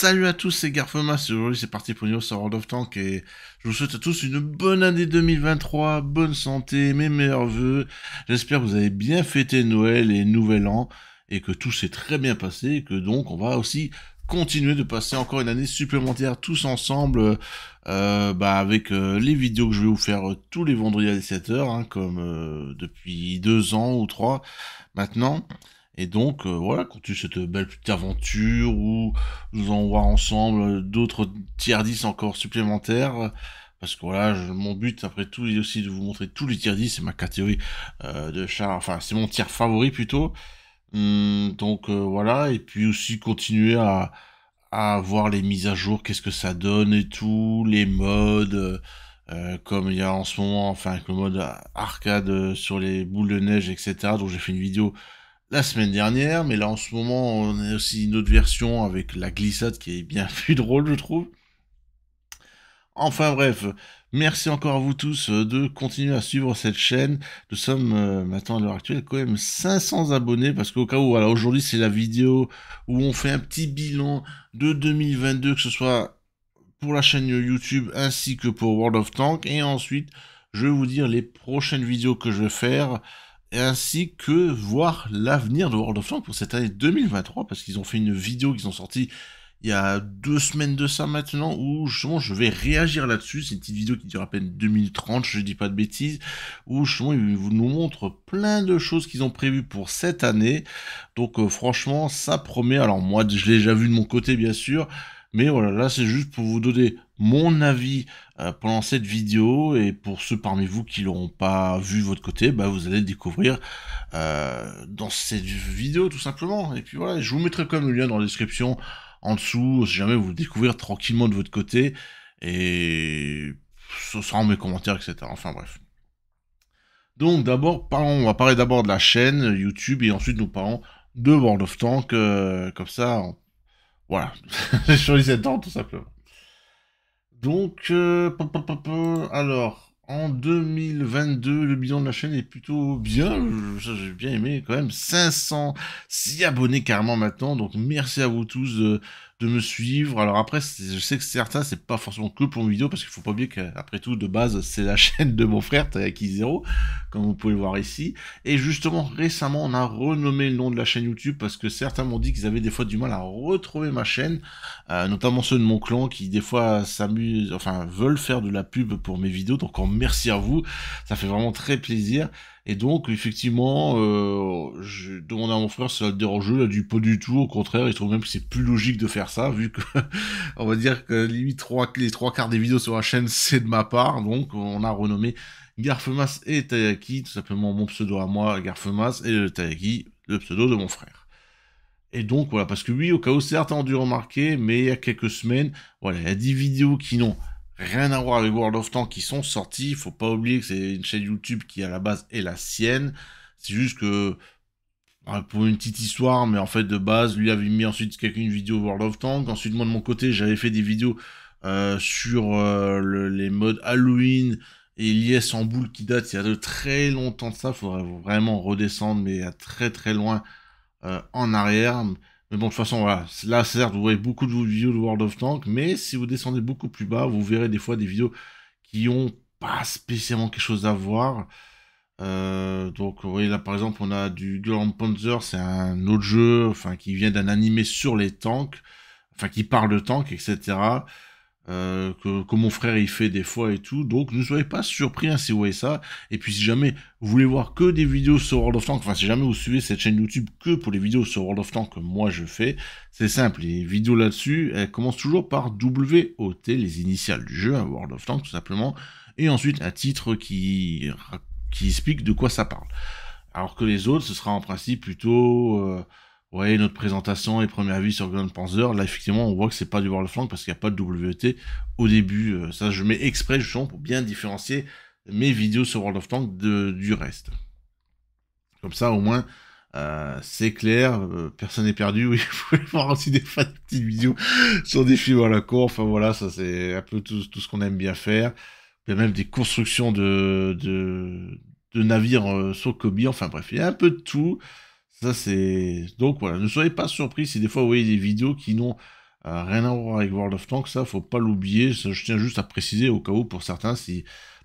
Salut à tous, c'est Garfoma, aujourd'hui c'est parti pour une nouvelle World of Tank et je vous souhaite à tous une bonne année 2023, bonne santé, mes meilleurs voeux. J'espère que vous avez bien fêté Noël et Nouvel An et que tout s'est très bien passé et que donc on va aussi continuer de passer encore une année supplémentaire tous ensemble euh, bah avec euh, les vidéos que je vais vous faire euh, tous les vendredis à 17h, hein, comme depuis deux ans ou trois maintenant. Et donc, euh, voilà, continue cette belle petite aventure où nous allons voir ensemble euh, d'autres tiers 10 encore supplémentaires. Euh, parce que voilà, mon but après tout est aussi de vous montrer tous les tiers 10, c'est ma catégorie de char, enfin c'est mon tiers favori plutôt. Hum, donc voilà, et puis aussi continuer à, voir les mises à jour, qu'est-ce que ça donne et tout, les modes, comme il y a en ce moment, enfin avec le mode arcade sur les boules de neige, etc. Donc j'ai fait une vidéo la semaine dernière, mais là en ce moment on a aussi une autre version avec la glissade qui est bien plus drôle je trouve. Enfin bref, merci encore à vous tous euh, de continuer à suivre cette chaîne. Nous sommes euh, maintenant à l'heure actuelle quand même 500 abonnés parce qu'au cas où, voilà, aujourd'hui c'est la vidéo où on fait un petit bilan de 2022 que ce soit pour la chaîne YouTube ainsi que pour World of Tank et ensuite je vais vous dire les prochaines vidéos que je vais faire ainsi que voir l'avenir de World of Tanks pour cette année 2023, parce qu'ils ont fait une vidéo qu'ils ont sortie il y a deux semaines de ça maintenant, où justement je vais réagir là-dessus, c'est une petite vidéo qui dure à peine 2 minutes 30, je dis pas de bêtises, où justement ils nous montrent plein de choses qu'ils ont prévues pour cette année, donc euh, franchement ça promet, alors moi je l'ai déjà vu de mon côté bien sûr, mais voilà, là c'est juste pour vous donner mon avis euh, pendant cette vidéo et pour ceux parmi vous qui l'auront pas vu de votre côté, bah, vous allez découvrir euh, dans cette vidéo tout simplement. Et puis voilà, je vous mettrai quand même le lien dans la description en dessous si jamais vous le découvrir tranquillement de votre côté et ce sera en mes commentaires, etc. Enfin bref. Donc d'abord, on va parler d'abord de la chaîne YouTube et ensuite nous parlons de World of Tanks, euh, comme ça, voilà, j'ai choisi cette ans tout simplement. Donc, euh, alors, en 2022, le bilan de la chaîne est plutôt bien. J'ai bien aimé quand même 6 abonnés carrément maintenant. Donc, merci à vous tous. De, de me suivre. Alors après, je sais que certains, c'est pas forcément que pour mes vidéos, parce qu'il faut pas oublier qu'après tout, de base, c'est la chaîne de mon frère, Tayaki Zero, comme vous pouvez le voir ici. Et justement, récemment, on a renommé le nom de la chaîne YouTube, parce que certains m'ont dit qu'ils avaient des fois du mal à retrouver ma chaîne, euh, notamment ceux de mon clan, qui des fois s'amusent, enfin, veulent faire de la pub pour mes vidéos. Donc, en merci à vous, ça fait vraiment très plaisir. Et donc, effectivement, euh, je demande à mon frère si ça le dérangeait, il a dit pas du tout, au contraire, il trouve même que c'est plus logique de faire ça, vu que, on va dire que les trois quarts des vidéos sur la chaîne, c'est de ma part, donc on a renommé Garfemas et Tayaki, tout simplement mon pseudo à moi, Garfemas, et Tayaki, le pseudo de mon frère. Et donc, voilà, parce que oui, au cas où certains ont dû remarquer, mais il y a quelques semaines, voilà, il y a 10 vidéos qui n'ont rien à voir avec World of Tanks qui sont sortis. Il faut pas oublier que c'est une chaîne YouTube qui à la base est la sienne. C'est juste que euh, pour une petite histoire, mais en fait de base, lui avait mis ensuite quelques vidéos World of Tanks. Ensuite moi de mon côté, j'avais fait des vidéos euh, sur euh, les modes Halloween et l'IS en boule qui date il y a de très longtemps de ça. Faudrait vraiment redescendre, mais à très très loin en arrière. Mais bon, de toute façon, voilà. Là, certes, vous voyez beaucoup de vidéos de World of Tanks, mais si vous descendez beaucoup plus bas, vous verrez des fois des vidéos qui ont pas spécialement quelque chose à voir. Euh, donc, vous voyez là, par exemple, on a du Grand Panzer, c'est un autre jeu, enfin, qui vient d'un animé sur les tanks, enfin, qui parle de tanks, etc. Euh, que, mon frère il fait des fois et tout. Donc ne soyez pas surpris hein, si vous voyez ça. Et puis si jamais vous voulez voir que des vidéos sur World of Tanks, enfin si jamais vous suivez cette chaîne YouTube que pour les vidéos sur World of Tanks que moi je fais, c'est simple. Les vidéos là-dessus, elles commencent toujours par WOT, les initiales du jeu, hein, World of Tanks tout simplement. Et ensuite un titre qui, qui explique de quoi ça parle. Alors que les autres, ce sera en principe plutôt... Euh, ouais, notre présentation et première avis sur Grand Panzer, là effectivement on voit que c'est pas du World of Tanks parce qu'il n'y a pas de WET au début. Euh, ça je mets exprès justement pour bien différencier mes vidéos sur World of Tanks du reste. Comme ça au moins euh, c'est clair, euh, personne n'est perdu. Oui, vous pouvez voir aussi des petites vidéos sur des films à la cour. Enfin voilà, ça c'est un peu tout, ce qu'on aime bien faire. Il y a même des constructions de, de, navires sur Kobe. Enfin bref, il y a un peu de tout. Ça, c'est. Donc voilà, ne soyez pas surpris si des fois vous voyez des vidéos qui n'ont euh, rien à voir avec World of Tanks, ça, faut pas l'oublier. Je tiens juste à préciser au cas où pour certains,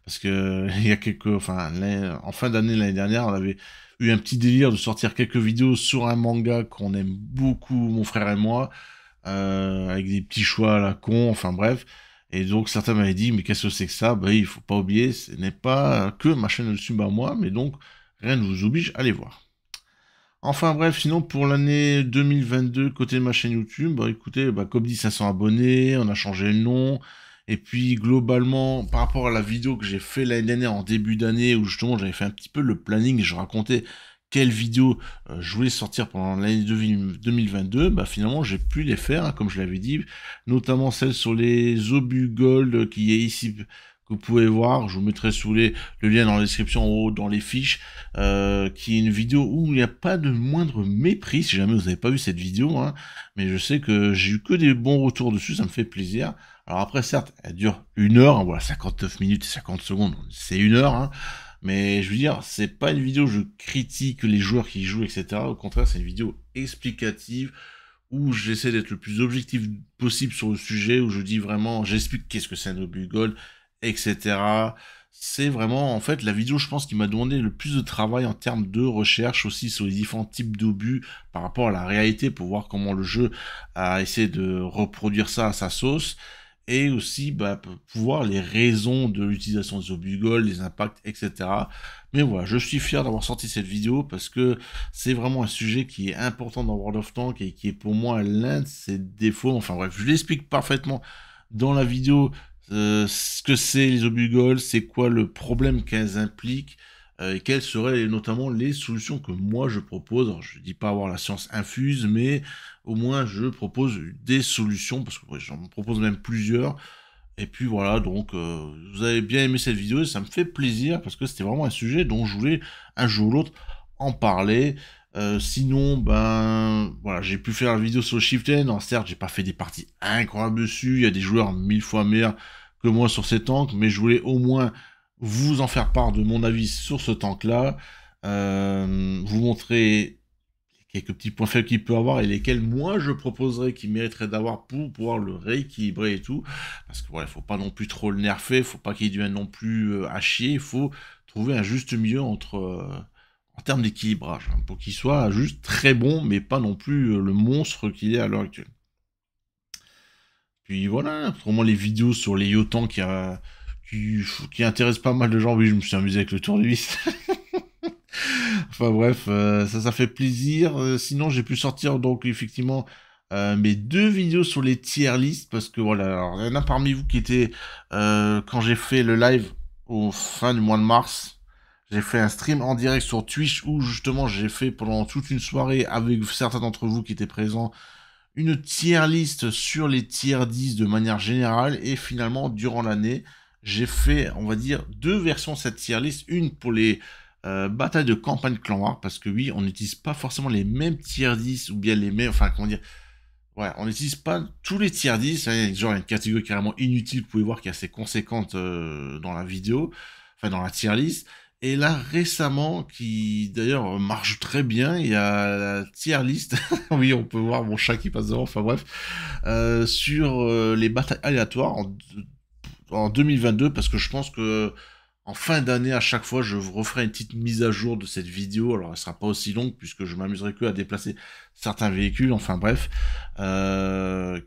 Parce que il y a quelques. Enfin, en fin d'année l'année dernière, on avait eu un petit délire de sortir quelques vidéos sur un manga qu'on aime beaucoup, mon frère et moi, euh, avec des petits choix à la con, enfin bref. Et donc certains m'avaient dit, mais qu'est-ce que c'est que ça Ben, il faut pas oublier, ce n'est pas que ma chaîne de sub à moi, mais donc rien ne vous oblige à les voir. Enfin bref, sinon pour l'année 2022, côté de ma chaîne YouTube, bah, écoutez, bah, comme dit 500 abonnés, on a changé le nom. Et puis globalement, par rapport à la vidéo que j'ai fait l'année dernière en début d'année, où justement j'avais fait un petit peu le planning, je racontais quelles vidéos euh, je voulais sortir pendant l'année 2022, bah finalement j'ai pu les faire, hein, comme je l'avais dit, notamment celle sur les obus gold euh, qui est ici que vous pouvez voir. Je vous mettrai sous les, le lien dans la description en haut, dans les fiches, euh, qui est une vidéo où il n'y a pas de moindre mépris. Si jamais vous n'avez pas vu cette vidéo, hein, mais je sais que j'ai eu que des bons retours dessus, ça me fait plaisir. Alors après, certes, elle dure une heure, hein, voilà, 59 minutes et 50 secondes, c'est une heure. Hein, mais je veux dire, c'est pas une vidéo où je critique les joueurs qui jouent, etc. Au contraire, c'est une vidéo explicative où j'essaie d'être le plus objectif possible sur le sujet, où je dis vraiment, j'explique qu'est-ce que c'est un obus etc. C'est vraiment en fait la vidéo, je pense, qui m'a demandé le plus de travail en termes de recherche aussi sur les différents types d'obus par rapport à la réalité pour voir comment le jeu a essayé de reproduire ça à sa sauce et aussi bah, pouvoir les raisons de l'utilisation des obus gold, les impacts, etc. Mais voilà, je suis fier d'avoir sorti cette vidéo parce que c'est vraiment un sujet qui est important dans World of Tanks et qui est pour moi l'un de ses défauts. Enfin bref, je l'explique parfaitement dans la vidéo euh, ce que c'est les obugols, c'est quoi le problème qu'elles impliquent, euh, et quelles seraient notamment les solutions que moi je propose. je ne dis pas avoir la science infuse, mais au moins je propose des solutions, parce que j'en propose même plusieurs. Et puis voilà, donc euh, vous avez bien aimé cette vidéo, ça me fait plaisir, parce que c'était vraiment un sujet dont je voulais un jour ou l'autre en parler. Euh, sinon, ben voilà, j'ai pu faire la vidéo sur le Shiften. Alors certes, j'ai pas fait des parties incroyables dessus. Il y a des joueurs mille fois meilleurs que moi sur ces tanks, mais je voulais au moins vous en faire part de mon avis sur ce tank-là. Euh, vous montrer quelques petits points faibles qu'il peut avoir et lesquels moi je proposerais qu'il mériterait d'avoir pour pouvoir le rééquilibrer et tout. Parce que voilà, faut pas non plus trop le nerfer, faut pas qu'il devienne non plus euh, à chier, il faut trouver un juste milieu entre en termes d'équilibrage, hein, pour qu'il soit juste très bon, mais pas non plus euh, le monstre qu'il est à l'heure actuelle. Puis voilà, moi les vidéos sur les Yotans qui, qui, intéressent pas mal de gens. Oui, je me suis amusé avec le tour de liste. enfin bref, euh, ça, ça fait plaisir. Euh, sinon, j'ai pu sortir donc effectivement mes deux vidéos sur les tier list parce que voilà, il y en a parmi vous qui étaient quand j'ai fait le live au fin du mois de mars j'ai fait un stream en direct sur Twitch où justement j'ai fait pendant toute une soirée avec certains d'entre vous qui étaient présents une tier list sur les tiers 10 de manière générale et finalement durant l'année j'ai fait on va dire deux versions de cette tier list, une pour les euh, batailles de campagne clan war parce que oui on n'utilise pas forcément les mêmes tiers 10 ou bien les mêmes enfin comment dire Ouais, on n'utilise pas tous les tiers 10. Il y a une catégorie carrément inutile, vous pouvez voir, qui est assez conséquente euh, dans la vidéo, enfin dans la tier list. Et là, récemment, qui d'ailleurs marche très bien, il y a la tier liste. oui, on peut voir mon chat qui passe devant, enfin bref. Euh, sur euh, les batailles aléatoires en, 2022, parce que je pense que en fin d'année, à chaque fois, je vous referai une petite mise à jour de cette vidéo. Alors, elle sera pas aussi longue, puisque je m'amuserai que à déplacer certains véhicules, enfin bref. Euh,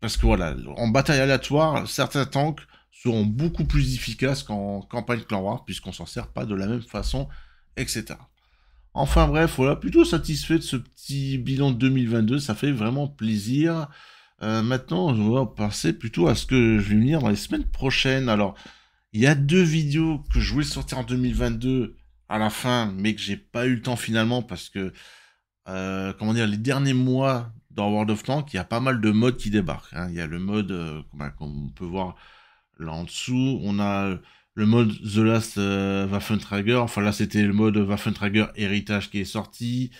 parce que voilà, en bataille aléatoire, certains tanks seront beaucoup plus efficaces qu'en campagne Clan War, puisqu'on s'en sert pas de la même façon, etc. Enfin bref, voilà, plutôt satisfait de ce petit bilan 2022, ça fait vraiment plaisir. Euh, maintenant, on va passer plutôt à ce que je vais venir dans les semaines prochaines. Alors, il y a deux vidéos que je voulais sortir en 2022 à la fin, mais que j'ai pas eu le temps finalement parce que, euh, comment dire, les derniers mois dans World of Tanks, il y a pas mal de modes qui débarquent. Hein. Il y a le mode, euh, comme on peut voir Là en dessous, on a le mode The Last euh, Waffentrager. Enfin là, c'était le mode Waffentrager Héritage qui est sorti.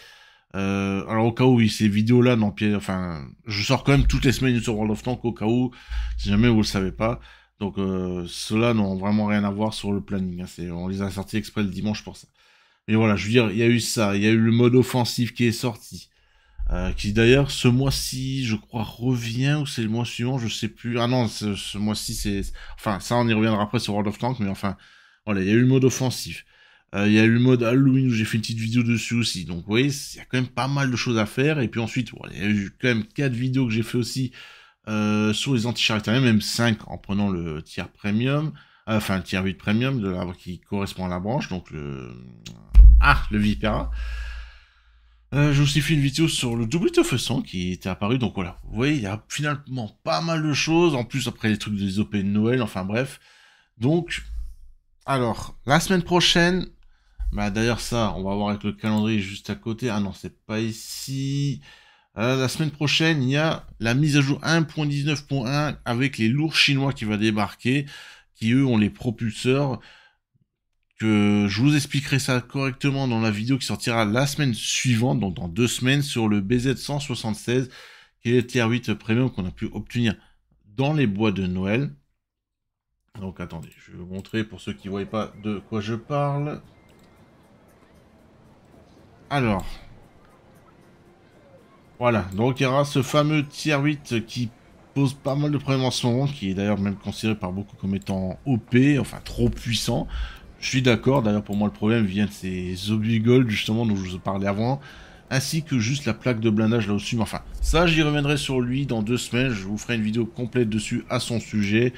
Euh, alors au cas où ces vidéos-là non enfin, je sors quand même toutes les semaines sur World of Tanks au cas où, si jamais vous le savez pas. Donc euh, ceux-là n'ont vraiment rien à voir sur le planning. Hein. on les a sortis exprès le dimanche pour ça. Mais voilà, je veux dire, il y a eu ça, il y a eu le mode offensif qui est sorti. Euh, qui d'ailleurs ce mois-ci, je crois, revient ou c'est le mois suivant, je sais plus. Ah non, ce, mois-ci, c'est enfin ça, on y reviendra après sur World of Tanks, mais enfin voilà, il y a eu le mode offensif, euh, il y a eu le mode Halloween où j'ai fait une petite vidéo dessus aussi. Donc vous voyez, il y a quand même pas mal de choses à faire. Et puis ensuite, il y a eu quand même quatre vidéos que j'ai fait aussi euh, sur les anti même 5 en prenant le tiers premium, enfin le tiers 8 premium de l'arbre qui correspond à la branche, donc le ah le Vipera. Euh, je vous ai fait une vidéo sur le WTF100 qui était apparu, donc voilà. Vous voyez, il y a finalement pas mal de choses, en plus après les trucs des OP de Noël, enfin bref. Donc, alors, la semaine prochaine, bah d'ailleurs ça, on va voir avec le calendrier juste à côté. Ah non, c'est pas ici. Euh, la semaine prochaine, il y a la mise à jour 1.19.1 avec les lourds chinois qui va débarquer, qui eux ont les propulseurs je vous expliquerai ça correctement dans la vidéo qui sortira la semaine suivante, donc dans deux semaines, sur le BZ176, qui est le tier 8 premium qu'on a pu obtenir dans les bois de Noël. Donc attendez, je vais vous montrer pour ceux qui ne voient pas de quoi je parle. Alors, voilà, donc il y aura ce fameux tier 8 qui pose pas mal de problèmes en ce moment, qui est d'ailleurs même considéré par beaucoup comme étant OP, enfin trop puissant. Je suis d'accord, d'ailleurs pour moi le problème vient de ces obus gold justement dont je vous parlais avant, ainsi que juste la plaque de blindage là-dessus, mais enfin, ça j'y reviendrai sur lui dans deux semaines, je vous ferai une vidéo complète dessus à son sujet,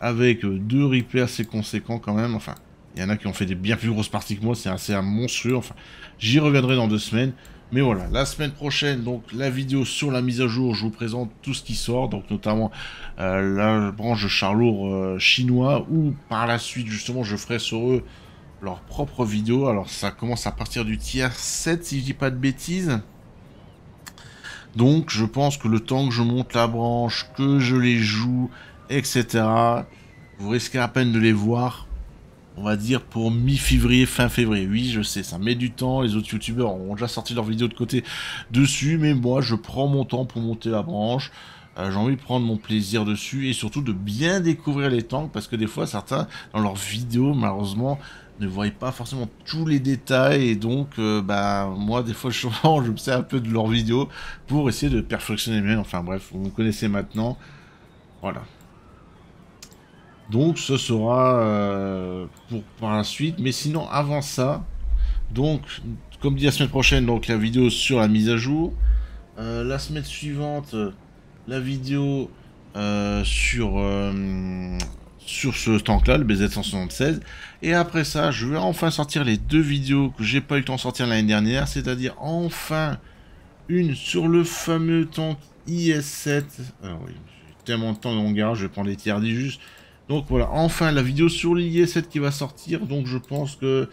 avec euh, deux replays assez conséquents quand même, enfin, il y en a qui ont fait des bien plus grosses parties que moi, c'est assez monstrueux, enfin, j'y reviendrai dans deux semaines, mais voilà, la semaine prochaine, donc la vidéo sur la mise à jour, je vous présente tout ce qui sort, donc notamment euh, la branche Charlour euh, chinois, où par la suite justement je ferai sur eux leur propre vidéo. Alors ça commence à partir du tiers 7 si je dis pas de bêtises. Donc je pense que le temps que je monte la branche, que je les joue, etc. Vous risquez à peine de les voir on va dire pour mi-février, fin février. Oui, je sais, ça met du temps. Les autres youtubeurs ont déjà sorti leurs vidéos de côté dessus, mais moi, je prends mon temps pour monter la branche. Euh, j'ai envie de prendre mon plaisir dessus et surtout de bien découvrir les tanks parce que des fois, certains dans leurs vidéos, malheureusement, ne voient pas forcément tous les détails et donc, euh, bah, moi, des fois, je, je me sers un peu de leurs vidéos pour essayer de perfectionner mes. Enfin, bref, vous me connaissez maintenant. Voilà. Donc ce sera euh, pour par la suite. Mais sinon, avant ça, donc comme dit la semaine prochaine, donc la vidéo sur la mise à jour. Euh, la semaine suivante, euh, la vidéo sur sur ce tank-là, le BZ176. Et après ça, je vais enfin sortir les deux vidéos que j'ai pas eu le temps de sortir l'année dernière, c'est-à-dire enfin une sur le fameux tank IS-7. Alors oui, j'ai tellement de temps dans mon garage, je vais prendre les tiers juste donc voilà, enfin la vidéo sur lis 7 qui va sortir, donc je pense que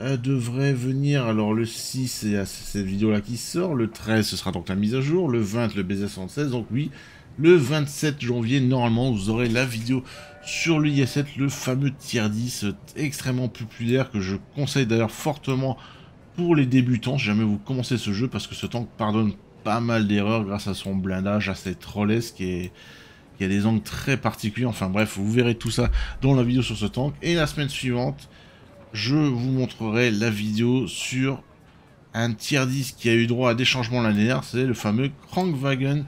euh, devrait venir, alors le 6 c'est cette vidéo là qui sort, le 13 ce sera donc la mise à jour, le 20 le BZ116, donc oui, le 27 janvier normalement vous aurez la vidéo sur lis 7 le fameux tier 10 euh, extrêmement populaire que je conseille d'ailleurs fortement pour les débutants si jamais vous commencez ce jeu parce que ce tank pardonne pas mal d'erreurs grâce à son blindage assez trollesque et... Il y a des angles très particuliers. Enfin bref, vous verrez tout ça dans la vidéo sur ce tank. Et la semaine suivante, je vous montrerai la vidéo sur un tier 10 qui a eu droit à des changements l'année dernière. C'est le fameux Krankwagen.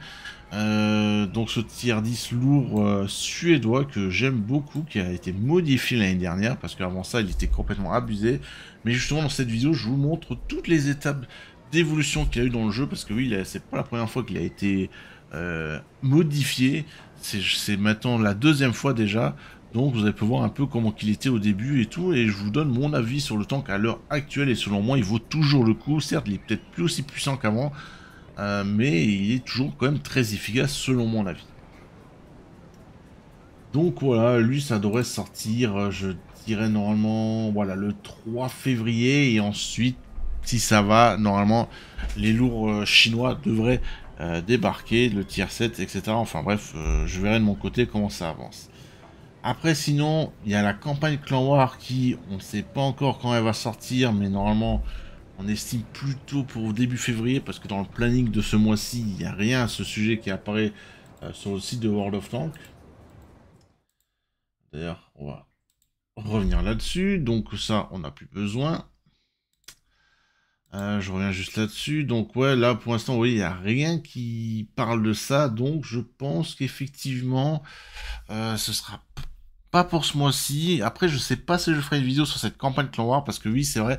Euh, donc ce tier 10 lourd euh, suédois que j'aime beaucoup, qui a été modifié l'année dernière, parce qu'avant ça il était complètement abusé. Mais justement dans cette vidéo je vous montre toutes les étapes d'évolution qu'il y a eu dans le jeu, parce que oui c'est pas la première fois qu'il a été euh, modifié. C'est maintenant la deuxième fois déjà. Donc vous allez voir un peu comment qu'il était au début et tout. Et je vous donne mon avis sur le tank à l'heure actuelle. Et selon moi, il vaut toujours le coup. Certes, il est peut-être plus aussi puissant qu'avant. Euh, mais il est toujours quand même très efficace selon mon avis. Donc voilà, lui ça devrait sortir, euh, je dirais normalement, voilà, le 3 février. Et ensuite, si ça va, normalement, les lourds euh, chinois devraient euh, débarquer, le tier 7, etc. Enfin bref, euh, je verrai de mon côté comment ça avance. Après sinon, il y a la campagne Clan War qui, on ne sait pas encore quand elle va sortir, mais normalement on estime plutôt pour début février, parce que dans le planning de ce mois-ci, il n'y a rien à ce sujet qui apparaît euh, sur le site de World of Tanks. D'ailleurs, on va revenir là-dessus, donc ça on n'a plus besoin. Ah, je reviens juste là-dessus. Donc ouais, là pour l'instant, oui, il n'y a rien qui parle de ça. Donc je pense qu'effectivement, ce euh, ce sera pas pour ce mois-ci. Après, je sais pas si je ferai une vidéo sur cette campagne Clan War, parce que oui, c'est vrai.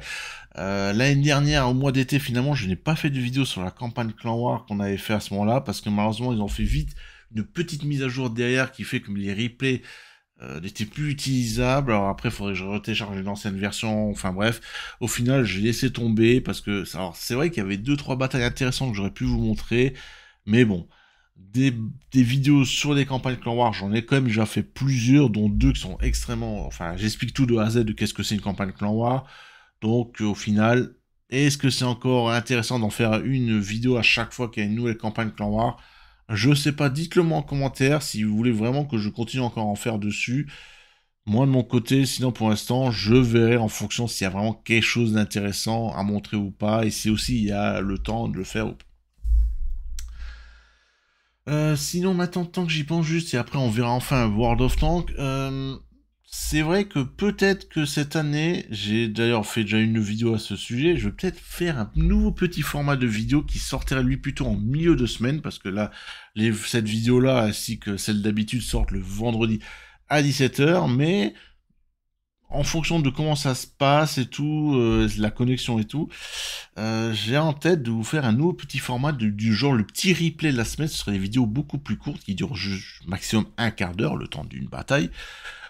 Euh, l'année dernière, au mois d'été, finalement, je n'ai pas fait de vidéo sur la campagne Clan War qu'on avait fait à ce moment-là, parce que malheureusement, ils ont fait vite une petite mise à jour derrière qui fait que les replays euh, n'était plus utilisable. Alors après, il faudrait que je retécharge une ancienne version. Enfin bref, au final, j'ai laissé tomber parce que c'est vrai qu'il y avait deux trois batailles intéressantes que j'aurais pu vous montrer, mais bon. Des, vidéos sur les campagnes Clan War, j'en ai quand même déjà fait plusieurs, dont deux qui sont extrêmement. Enfin, j'explique tout de A à Z de qu'est-ce que c'est une campagne Clan War. Donc, euh, au final, est-ce que c'est encore intéressant d'en faire une vidéo à chaque fois qu'il y a une nouvelle campagne Clan War je sais pas, dites-le moi en commentaire si vous voulez vraiment que je continue encore à en faire dessus. Moi de mon côté, sinon pour l'instant, je verrai en fonction s'il y a vraiment quelque chose d'intéressant à montrer ou pas, et si aussi il y a le temps de le faire euh, sinon, maintenant, tant que j'y pense juste, et après on verra enfin World of Tanks... Euh, c'est vrai que peut-être que cette année, j'ai d'ailleurs fait déjà une vidéo à ce sujet, je vais peut-être faire un nouveau petit format de vidéo qui sortirait lui plutôt en milieu de semaine, parce que là, cette vidéo-là, ainsi que celle d'habitude, sortent le vendredi à 17h, mais en fonction de comment ça se passe et tout, euh, la connexion et tout, euh, j'ai en tête de vous faire un nouveau petit format du genre le petit replay de la semaine. Ce serait des vidéos beaucoup plus courtes qui durent maximum un quart d'heure, le temps d'une bataille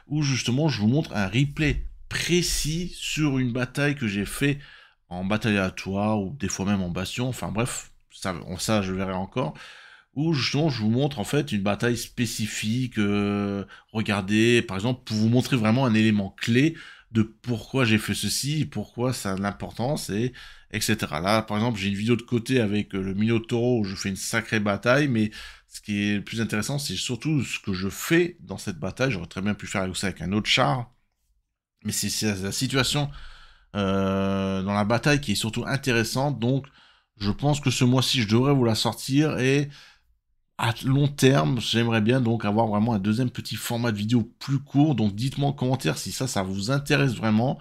où justement je vous montre un replay précis sur une bataille que j'ai fait en bataille à toit, ou des fois même en bastion, enfin bref, ça, ça je verrai encore, où justement je vous montre en fait une bataille spécifique, euh, regardez par exemple pour vous montrer vraiment un élément clé de pourquoi j'ai fait ceci, pourquoi ça a l'importance, et etc. Là, par exemple, j'ai une vidéo de côté avec euh, le Minotauro où je fais une sacrée bataille, mais ce qui est le plus intéressant, c'est surtout ce que je fais dans cette bataille. J'aurais très bien pu faire ça avec un autre char. Mais c'est la situation euh, dans la bataille qui est surtout intéressante. Donc, je pense que ce mois-ci, je devrais vous la sortir. Et à long terme, j'aimerais bien donc avoir vraiment un deuxième petit format de vidéo plus court. Donc, dites-moi en commentaire si ça, ça vous intéresse vraiment.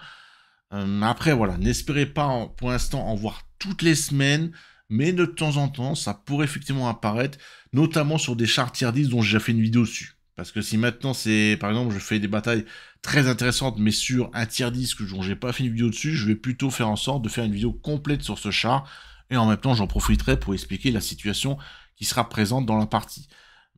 Euh, après, voilà, n'espérez pas pour l'instant en voir toutes les semaines mais de temps en temps, ça pourrait effectivement apparaître, notamment sur des chars tier 10 dont j'ai déjà fait une vidéo dessus. Parce que si maintenant c'est, par exemple, je fais des batailles très intéressantes, mais sur un tier 10 dont j'ai pas fait une vidéo dessus, je vais plutôt faire en sorte de faire une vidéo complète sur ce char, et en même temps j'en profiterai pour expliquer la situation qui sera présente dans la partie.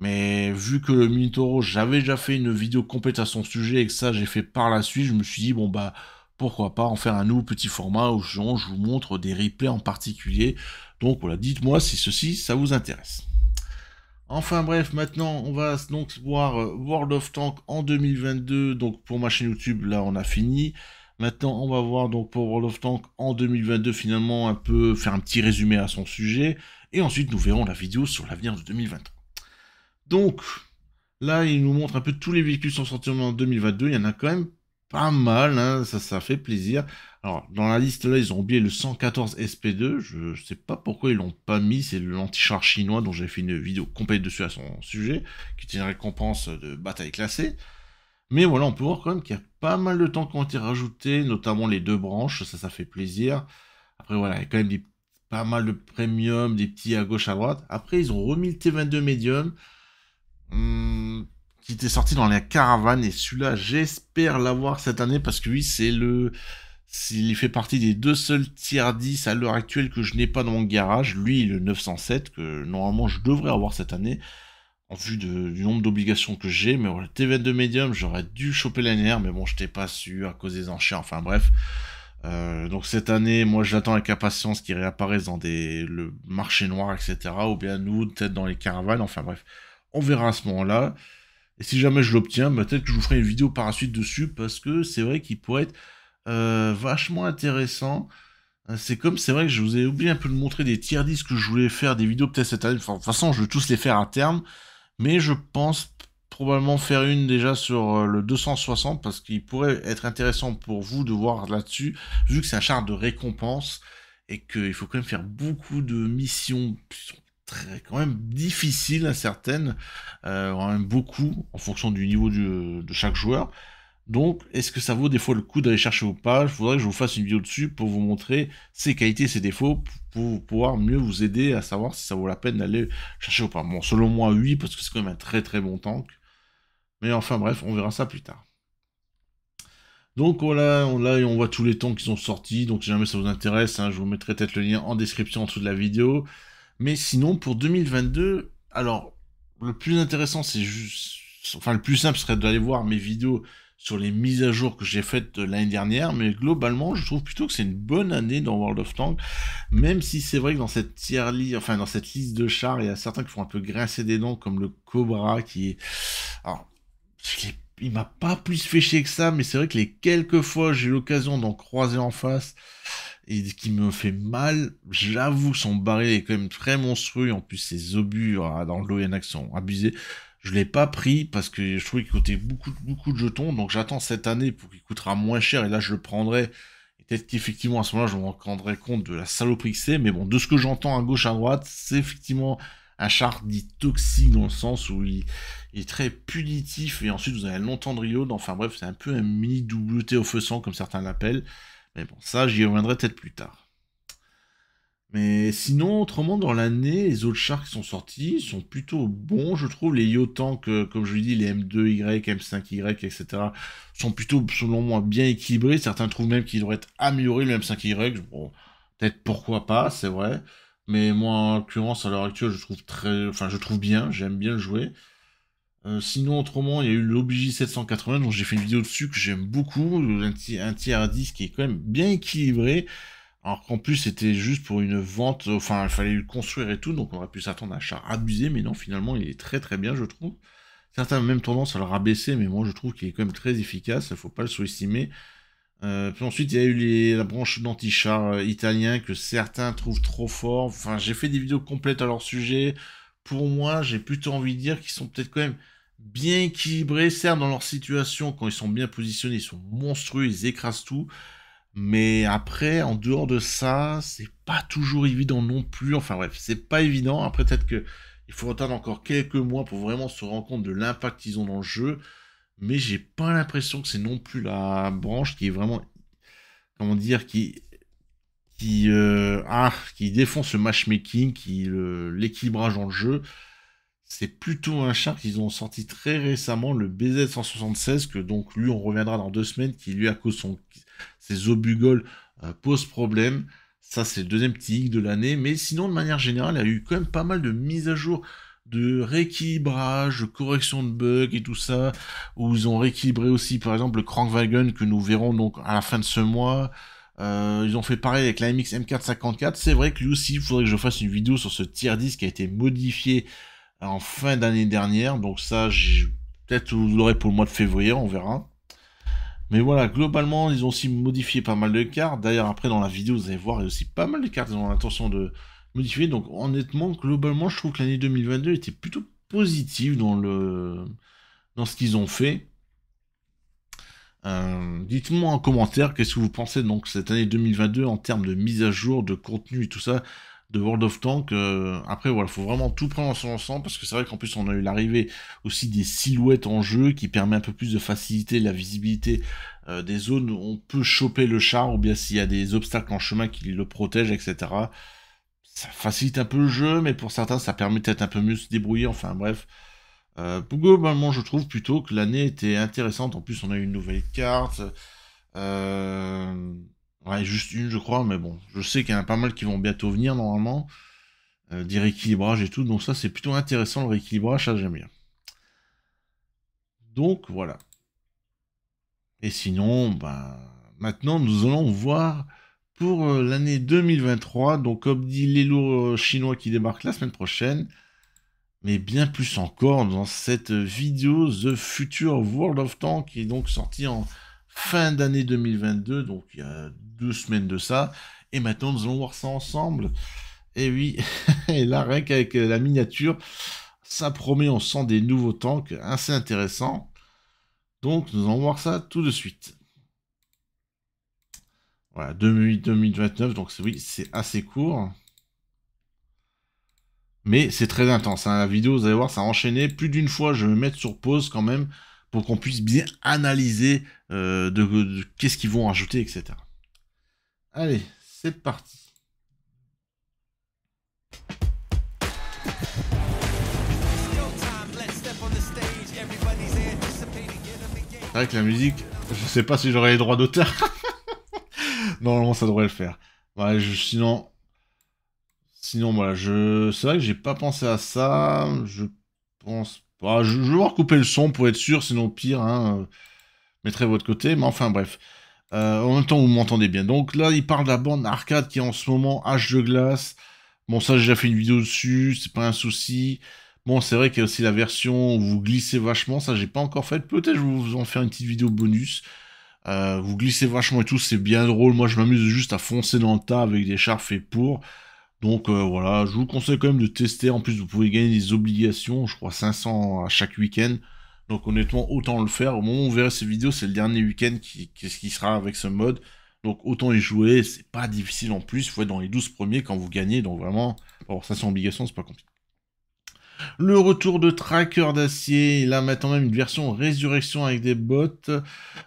Mais vu que le Minotauro, j'avais déjà fait une vidéo complète à son sujet et que ça j'ai fait par la suite, je me suis dit bon bah pourquoi pas en faire un nouveau petit format où je vous montre des replays en particulier donc voilà, dites-moi si ceci, ça vous intéresse. Enfin bref, maintenant on va donc voir euh, World of Tank en 2022. Donc pour ma chaîne YouTube, là on a fini. Maintenant on va voir donc pour World of Tank en 2022 finalement un peu faire un petit résumé à son sujet. Et ensuite nous verrons la vidéo sur l'avenir de 2023. Donc là il nous montre un peu tous les véhicules sont sortis en 2022. Il y en a quand même pas mal, hein, ça, ça fait plaisir. Alors, dans la liste là, ils ont oublié le 114 SP2, je, ne sais pas pourquoi ils l'ont pas mis, c'est l'antichar chinois dont j'ai fait une vidéo complète dessus à son sujet, qui était une récompense de bataille classée. Mais voilà, on peut voir quand même qu'il y a pas mal de temps qui ont été rajoutés, notamment les deux branches, ça, ça fait plaisir. Après, voilà, il y a quand même pas mal de premium, des petits à gauche, à droite. Après, ils ont remis le T22 médium. Hum, qui était sorti dans la caravane. Et celui-là, j'espère l'avoir cette année parce que lui, c'est le. Il fait partie des deux seuls tiers 10 à l'heure actuelle que je n'ai pas dans mon garage. Lui, le 907, que normalement je devrais avoir cette année, en vue du nombre d'obligations que j'ai. Mais voilà, TV de médium, j'aurais dû choper l'année dernière, mais bon, je n'étais pas sûr à cause des enchères. Enfin bref. Euh, donc cette année, moi j'attends avec impatience qu'il réapparaisse dans des, le marché noir, etc. Ou bien nous, peut-être dans les caravanes. Enfin bref, on verra à ce moment-là. Et si jamais je l'obtiens, bah, peut-être que je vous ferai une vidéo par la suite dessus, parce que c'est vrai qu'il pourrait être euh, vachement intéressant. Euh, c'est comme, c'est vrai que je vous ai oublié un peu de montrer des tiers 10 que je voulais faire des vidéos peut-être cette année. de toute façon, je vais tous les faire à terme. Mais je pense probablement faire une déjà sur euh, le 260 parce qu'il pourrait être intéressant pour vous de voir là-dessus, vu que c'est un char de récompense et qu'il faut quand même faire beaucoup de missions très, quand même difficile à hein, certaines, quand euh, même beaucoup, en fonction du niveau de chaque joueur. Donc, est-ce que ça vaut des fois le coup d'aller chercher vos pas? Il faudrait que je vous fasse une vidéo dessus pour vous montrer ses qualités ses défauts, pour pouvoir mieux vous aider à savoir si ça vaut la peine d'aller chercher ou pas. Bon, selon moi, oui, parce que c'est quand même un très très bon tank. Mais enfin, bref, on verra ça plus tard. Donc voilà, on, là, on voit tous les tanks qui sont sortis. Donc si jamais ça vous intéresse, hein, je vous mettrai peut-être le lien en description en dessous de la vidéo. Mais sinon, pour 2022, alors, le plus intéressant, c'est juste. Enfin, le plus simple serait d'aller voir mes vidéos sur les mises à jour que j'ai faites euh, l'année dernière, mais globalement, je trouve plutôt que c'est une bonne année dans World of Tanks, même si c'est vrai que dans cette tier enfin dans cette liste de chars, il y a certains qui font un peu grincer des dents, comme le Cobra, qui est... Alors, il m'a pas plus fait chier que ça, mais c'est vrai que les quelques fois j'ai eu l'occasion d'en croiser en face, et qui me fait mal. J'avoue, son baril est quand même très monstrueux. En plus, ses obus ah, dans l'ONAC sont abusés. Je l'ai pas pris parce que je trouvais qu'il coûtait beaucoup, beaucoup de jetons. Donc j'attends cette année pour qu'il coûtera moins cher et là je le prendrai. Peut-être qu'effectivement à ce moment-là je me rendrai compte de la saloperie c'est. Mais bon, de ce que j'entends à gauche à droite, c'est effectivement un char dit toxique dans le sens où il, est très punitif et ensuite vous avez longtemps de Rio. Enfin bref, c'est un peu un mini WT au feu comme certains l'appellent. Mais bon, ça, j'y reviendrai peut-être plus tard. Mais sinon, autrement, dans l'année, les autres chars qui sont sortis sont plutôt bons, je trouve. Les Yotank, comme je vous dis, les M2Y, M5Y, etc., sont plutôt, selon moi, bien équilibrés. Certains trouvent même qu'ils devraient être améliorés, le M5Y. Bon, peut-être pourquoi pas, c'est vrai. Mais moi, en l'occurrence, à l'heure actuelle, je trouve très, enfin, je trouve bien, j'aime bien le jouer. Euh, sinon, autrement, il y a eu l'OBJ 780 dont j'ai fait une vidéo dessus que j'aime beaucoup. Un, tiers à 10 qui est quand même bien équilibré. Alors qu'en plus, c'était juste pour une vente. Enfin, il fallait le construire et tout. Donc, on aurait pu s'attendre à un char abusé. Mais non, finalement, il est très très bien, je trouve. Certains ont même tendance à le rabaisser. Mais moi, je trouve qu'il est quand même très efficace. Il ne faut pas le sous-estimer. Euh, puis ensuite, il y a eu la branche d'anti-char euh, italien que certains trouvent trop fort. Enfin, j'ai fait des vidéos complètes à leur sujet. Pour moi, j'ai plutôt envie de dire qu'ils sont peut-être quand même bien équilibrés, certes dans leur situation, quand ils sont bien positionnés, ils sont monstrueux, ils écrasent tout. Mais après, en dehors de ça, c'est pas toujours évident non plus. Enfin bref, c'est pas évident. Après, peut-être que il faut attendre encore quelques mois pour vraiment se rendre compte de l'impact qu'ils ont dans le jeu. Mais j'ai pas l'impression que c'est non plus la branche qui est vraiment, comment dire, qui qui euh, ah, qui défend ce matchmaking, qui l'équilibrage en le jeu c'est plutôt un char qu'ils ont sorti très récemment, le BZ176, que donc lui, on reviendra dans deux semaines, qui lui, à cause de son, ses obugoles, euh, pose problème. Ça, c'est le deuxième petit hic de l'année. Mais sinon, de manière générale, il y a eu quand même pas mal de mises à jour de rééquilibrage, de correction de bugs et tout ça, où ils ont rééquilibré aussi, par exemple, le Crankwagon, que nous verrons donc à la fin de ce mois. Euh, ils ont fait pareil avec la MX M454. C'est vrai que lui aussi, il faudrait que je fasse une vidéo sur ce tier 10 qui a été modifié en fin d'année dernière. Donc ça, peut-être vous l'aurez pour le mois de février, on verra. Mais voilà, globalement, ils ont aussi modifié pas mal de cartes. D'ailleurs, après, dans la vidéo, vous allez voir, il y a aussi pas mal de cartes. Ils ont l'intention de modifier. Donc, honnêtement, globalement, je trouve que l'année 2022 était plutôt positive dans, le... dans ce qu'ils ont fait. Euh, dites-moi en commentaire qu'est-ce que vous pensez donc cette année 2022 en termes de mise à jour, de contenu et tout ça de World of Tanks. Euh, après, voilà, faut vraiment tout prendre en son ensemble parce que c'est vrai qu'en plus, on a eu l'arrivée aussi des silhouettes en jeu qui permet un peu plus de faciliter la visibilité euh, des zones où on peut choper le char ou bien s'il y a des obstacles en chemin qui le protègent, etc. Ça facilite un peu le jeu, mais pour certains, ça permet peut-être un peu mieux de se débrouiller. Enfin, bref. Euh, globalement, je trouve plutôt que l'année était intéressante. En plus, on a eu une nouvelle carte. Euh Ouais, juste une, je crois, mais bon, je sais qu'il y en a pas mal qui vont bientôt venir normalement, euh, des rééquilibrages et tout, donc ça c'est plutôt intéressant le rééquilibrage, ça j'aime bien. Donc voilà. Et sinon, ben, maintenant nous allons voir pour euh, l'année 2023, donc comme dit les lourds euh, chinois qui débarquent la semaine prochaine, mais bien plus encore dans cette vidéo The Future World of Tanks qui est donc sortie en fin d'année 2022, donc il y a deux semaines de ça. Et maintenant, nous allons voir ça ensemble. Et oui, et là, rien qu'avec euh, la miniature, ça promet, on sent des nouveaux tanks assez intéressants. Donc, nous allons voir ça tout de suite. Voilà, 2029, donc oui, c'est assez court. Mais c'est très intense. Hein. La vidéo, vous allez voir, ça a enchaîné. Plus d'une fois, je vais me mettre sur pause quand même qu'on puisse bien analyser euh, de, qu'est-ce qu'ils vont rajouter, etc. Allez, c'est parti. C'est la musique, je sais pas si j'aurais les droits d'auteur. Normalement, ça devrait le faire. Ouais, sinon, sinon voilà, je, c'est vrai que j'ai pas pensé à ça. Je pense je, vais voir couper le son pour être sûr, sinon pire, hein, mettrez votre côté, mais enfin bref. Euh, en même temps, vous m'entendez bien. Donc là, il parle de la bande arcade qui est en ce moment H de glace. Bon, ça, j'ai déjà fait une vidéo dessus, c'est pas un souci. Bon, c'est vrai qu'il y a aussi la version où vous glissez vachement, ça, j'ai pas encore fait. Peut-être je vais vous en faire une petite vidéo bonus. Euh, vous glissez vachement et tout, c'est bien drôle. Moi, je m'amuse juste à foncer dans le tas avec des chars faits pour. Donc euh, voilà, je vous conseille quand même de tester. En plus, vous pouvez gagner des obligations, je crois 500 à chaque week-end. Donc honnêtement, autant le faire. Au moment où vous verrez ces vidéos, c'est le dernier week-end qui, qui, qui, sera avec ce mode. Donc autant y jouer, c'est pas difficile en plus. Il faut être dans les 12 premiers quand vous gagnez. Donc vraiment, avoir 500 obligations, c'est pas compliqué le retour de Tracker d'acier, là maintenant même une version résurrection avec des bots,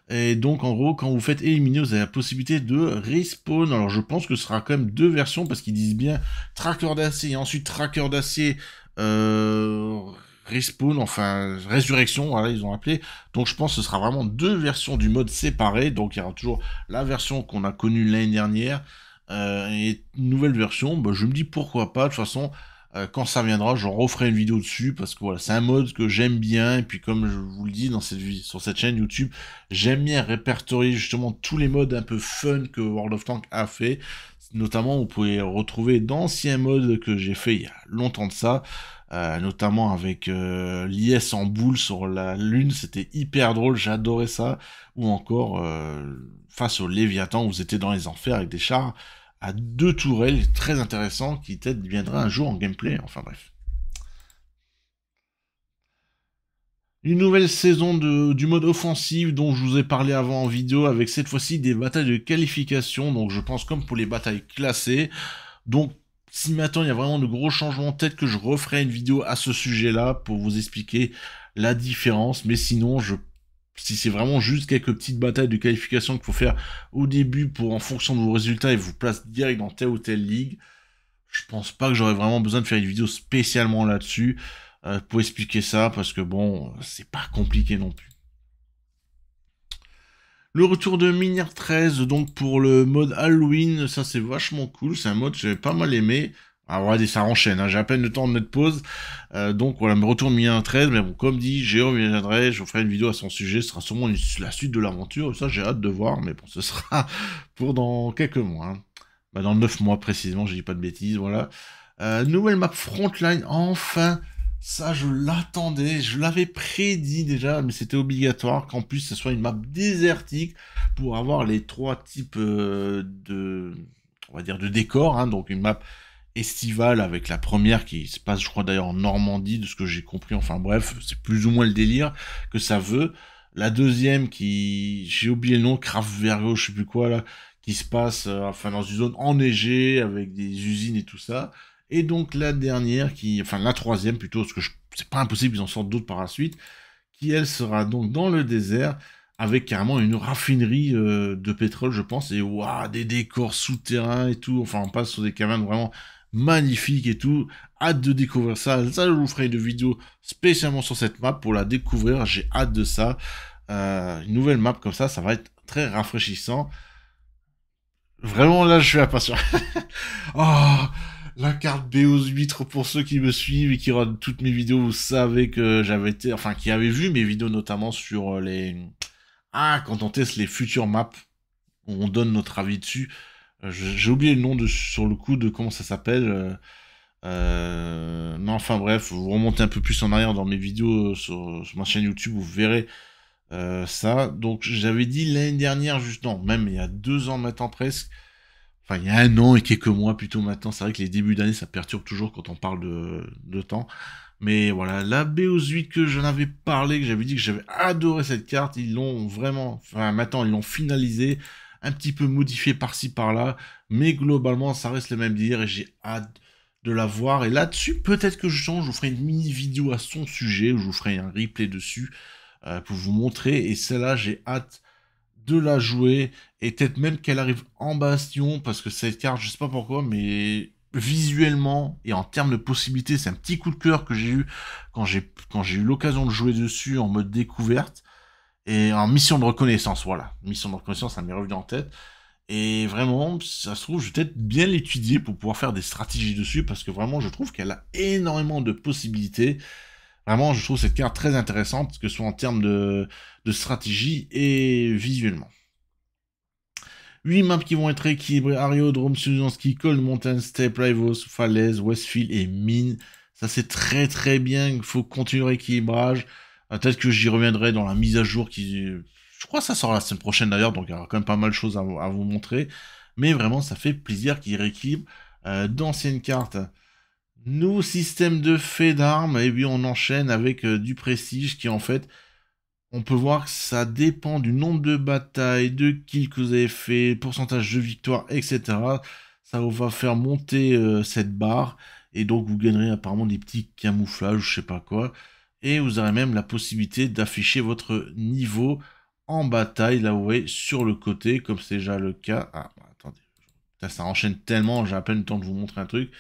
et donc en gros quand vous faites éliminer vous avez la possibilité de respawn, alors je pense que ce sera quand même deux versions parce qu'ils disent bien Tracker d'acier et ensuite Tracker d'acier euh, respawn, enfin résurrection, voilà ils ont appelé. Donc je pense que ce sera vraiment deux versions du mode séparé, Donc il y aura toujours la version qu'on a connue l'année dernière euh, et une nouvelle version. Bah, je me dis pourquoi pas. De toute façon, euh, quand ça viendra, je referai une vidéo dessus parce que voilà, c'est un mode que j'aime bien. Et puis comme je vous le dis dans cette sur cette chaîne YouTube, j'aime bien répertorier justement tous les modes un peu fun que World of Tanks a fait. Notamment, vous pouvez retrouver d'anciens modes que j'ai fait il y a longtemps de ça. Euh, notamment avec euh, l'IS en boule sur la lune, c'était hyper drôle, j'adorais ça. Ou encore euh, face au Léviathan, vous étiez dans les enfers avec des chars à deux tourelles très intéressantes qui peut-être viendra un jour en gameplay, enfin bref. Une nouvelle saison de, du mode offensive dont je vous ai parlé avant en vidéo avec cette fois-ci des batailles de qualification, donc je pense comme pour les batailles classées. Donc si maintenant il y a vraiment de gros changements, peut-être que je referai une vidéo à ce sujet-là pour vous expliquer la différence, mais sinon je si c'est vraiment juste quelques petites batailles de qualification qu'il faut faire au début pour en fonction de vos résultats et vous place direct dans telle ou telle ligue, je pense pas que j'aurais vraiment besoin de faire une vidéo spécialement là-dessus euh, pour expliquer ça parce que bon, c'est pas compliqué non plus. Le retour de Minière 13 donc pour le mode Halloween, ça c'est vachement cool, c'est un mode que j'avais pas mal aimé. Ah dire, ça enchaîne, hein. j'ai à peine le temps de mettre pause. Euh, donc voilà, me retourne un 13, mais bon, comme dit, Géo reviendrai, je ferai une vidéo à son sujet, ce sera sûrement la suite de l'aventure, ça j'ai hâte de voir, mais bon, ce sera pour dans quelques mois. Hein. Bah, dans neuf mois précisément, je dis pas de bêtises, voilà. Euh, nouvelle map Frontline, enfin ça, je l'attendais, je l'avais prédit déjà, mais c'était obligatoire qu'en plus ce soit une map désertique pour avoir les trois types euh, de, on va dire, de décors, hein. donc une map estivale avec la première qui se passe, je crois d'ailleurs en Normandie, de ce que j'ai compris. Enfin bref, c'est plus ou moins le délire que ça veut. La deuxième qui, j'ai oublié le nom, Vergo, je sais plus quoi là, qui se passe euh, enfin dans une zone enneigée avec des usines et tout ça. Et donc la dernière qui, enfin la troisième plutôt, parce que je... c'est pas impossible, ils en sortent d'autres par la suite, qui elle sera donc dans le désert avec carrément une raffinerie euh, de pétrole, je pense, et waouh, des décors souterrains et tout. Enfin, on passe sur des cavernes vraiment magnifique et tout. Hâte de découvrir ça. Ça, je vous ferai une vidéo spécialement sur cette map pour la découvrir. J'ai hâte de ça. Euh, une nouvelle map comme ça, ça va être très rafraîchissant. Vraiment, là, je suis impatient. oh, la carte b huître pour ceux qui me suivent et qui regardent toutes mes vidéos, vous savez que j'avais été, enfin, qui avaient vu mes vidéos notamment sur euh, les, ah, quand on teste les futures maps, on donne notre avis dessus. J'ai oublié le nom sur le coup de comment ça s'appelle. non, euh, euh, enfin bref, vous remontez un peu plus en arrière dans mes vidéos euh, sur, ma chaîne YouTube, vous verrez ça. Donc j'avais dit l'année dernière, justement, même il y a deux ans maintenant presque, enfin il y a un an et quelques mois plutôt maintenant, c'est vrai que les débuts d'année ça perturbe toujours quand on parle de, temps. Mais voilà, la b 8 que j'en avais parlé, que j'avais dit que j'avais adoré cette carte, ils l'ont vraiment, enfin maintenant ils l'ont finalisée un petit peu modifié par-ci par-là, mais globalement ça reste le même dire et j'ai hâte de la voir. Et là-dessus, peut-être que je change, je vous ferai une mini vidéo à son sujet, où je vous ferai un replay dessus euh, pour vous montrer. Et celle-là, j'ai hâte de la jouer et peut-être même qu'elle arrive en bastion parce que cette carte, je sais pas pourquoi, mais visuellement et en termes de possibilités, c'est un petit coup de cœur que j'ai eu quand j'ai quand j'ai eu l'occasion de jouer dessus en mode découverte et en mission de reconnaissance, voilà. Mission de reconnaissance, ça m'est revenu en tête. Et vraiment, ça se trouve, je vais peut-être bien l'étudier pour pouvoir faire des stratégies dessus, parce que vraiment, je trouve qu'elle a énormément de possibilités. Vraiment, je trouve cette carte très intéressante, que ce soit en termes de, stratégie et visuellement. 8 maps qui vont être équilibrés. Ariodrome, Susanski, Cold Mountain, Step, Rivos, Falaise, Westfield et Mine. Ça c'est très très bien, il faut continuer l'équilibrage. Ah, peut-être que j'y reviendrai dans la mise à jour qui. Je crois que ça sort la semaine prochaine d'ailleurs, donc il y aura quand même pas mal de choses à, vous montrer. Mais vraiment, ça fait plaisir qu'il rééquilibre euh, d'anciennes cartes. Nouveau système de faits d'armes, et puis on enchaîne avec euh, du prestige qui en fait. On peut voir que ça dépend du nombre de batailles, de kills que vous avez fait, pourcentage de victoire, etc. Ça va faire monter euh, cette barre. Et donc vous gagnerez apparemment des petits camouflages, je sais pas quoi et vous aurez même la possibilité d'afficher votre niveau en bataille, là vous voyez, sur le côté, comme c'est déjà le cas. Ah, bah, attendez, ça enchaîne tellement, j'ai à peine le temps de vous montrer un truc.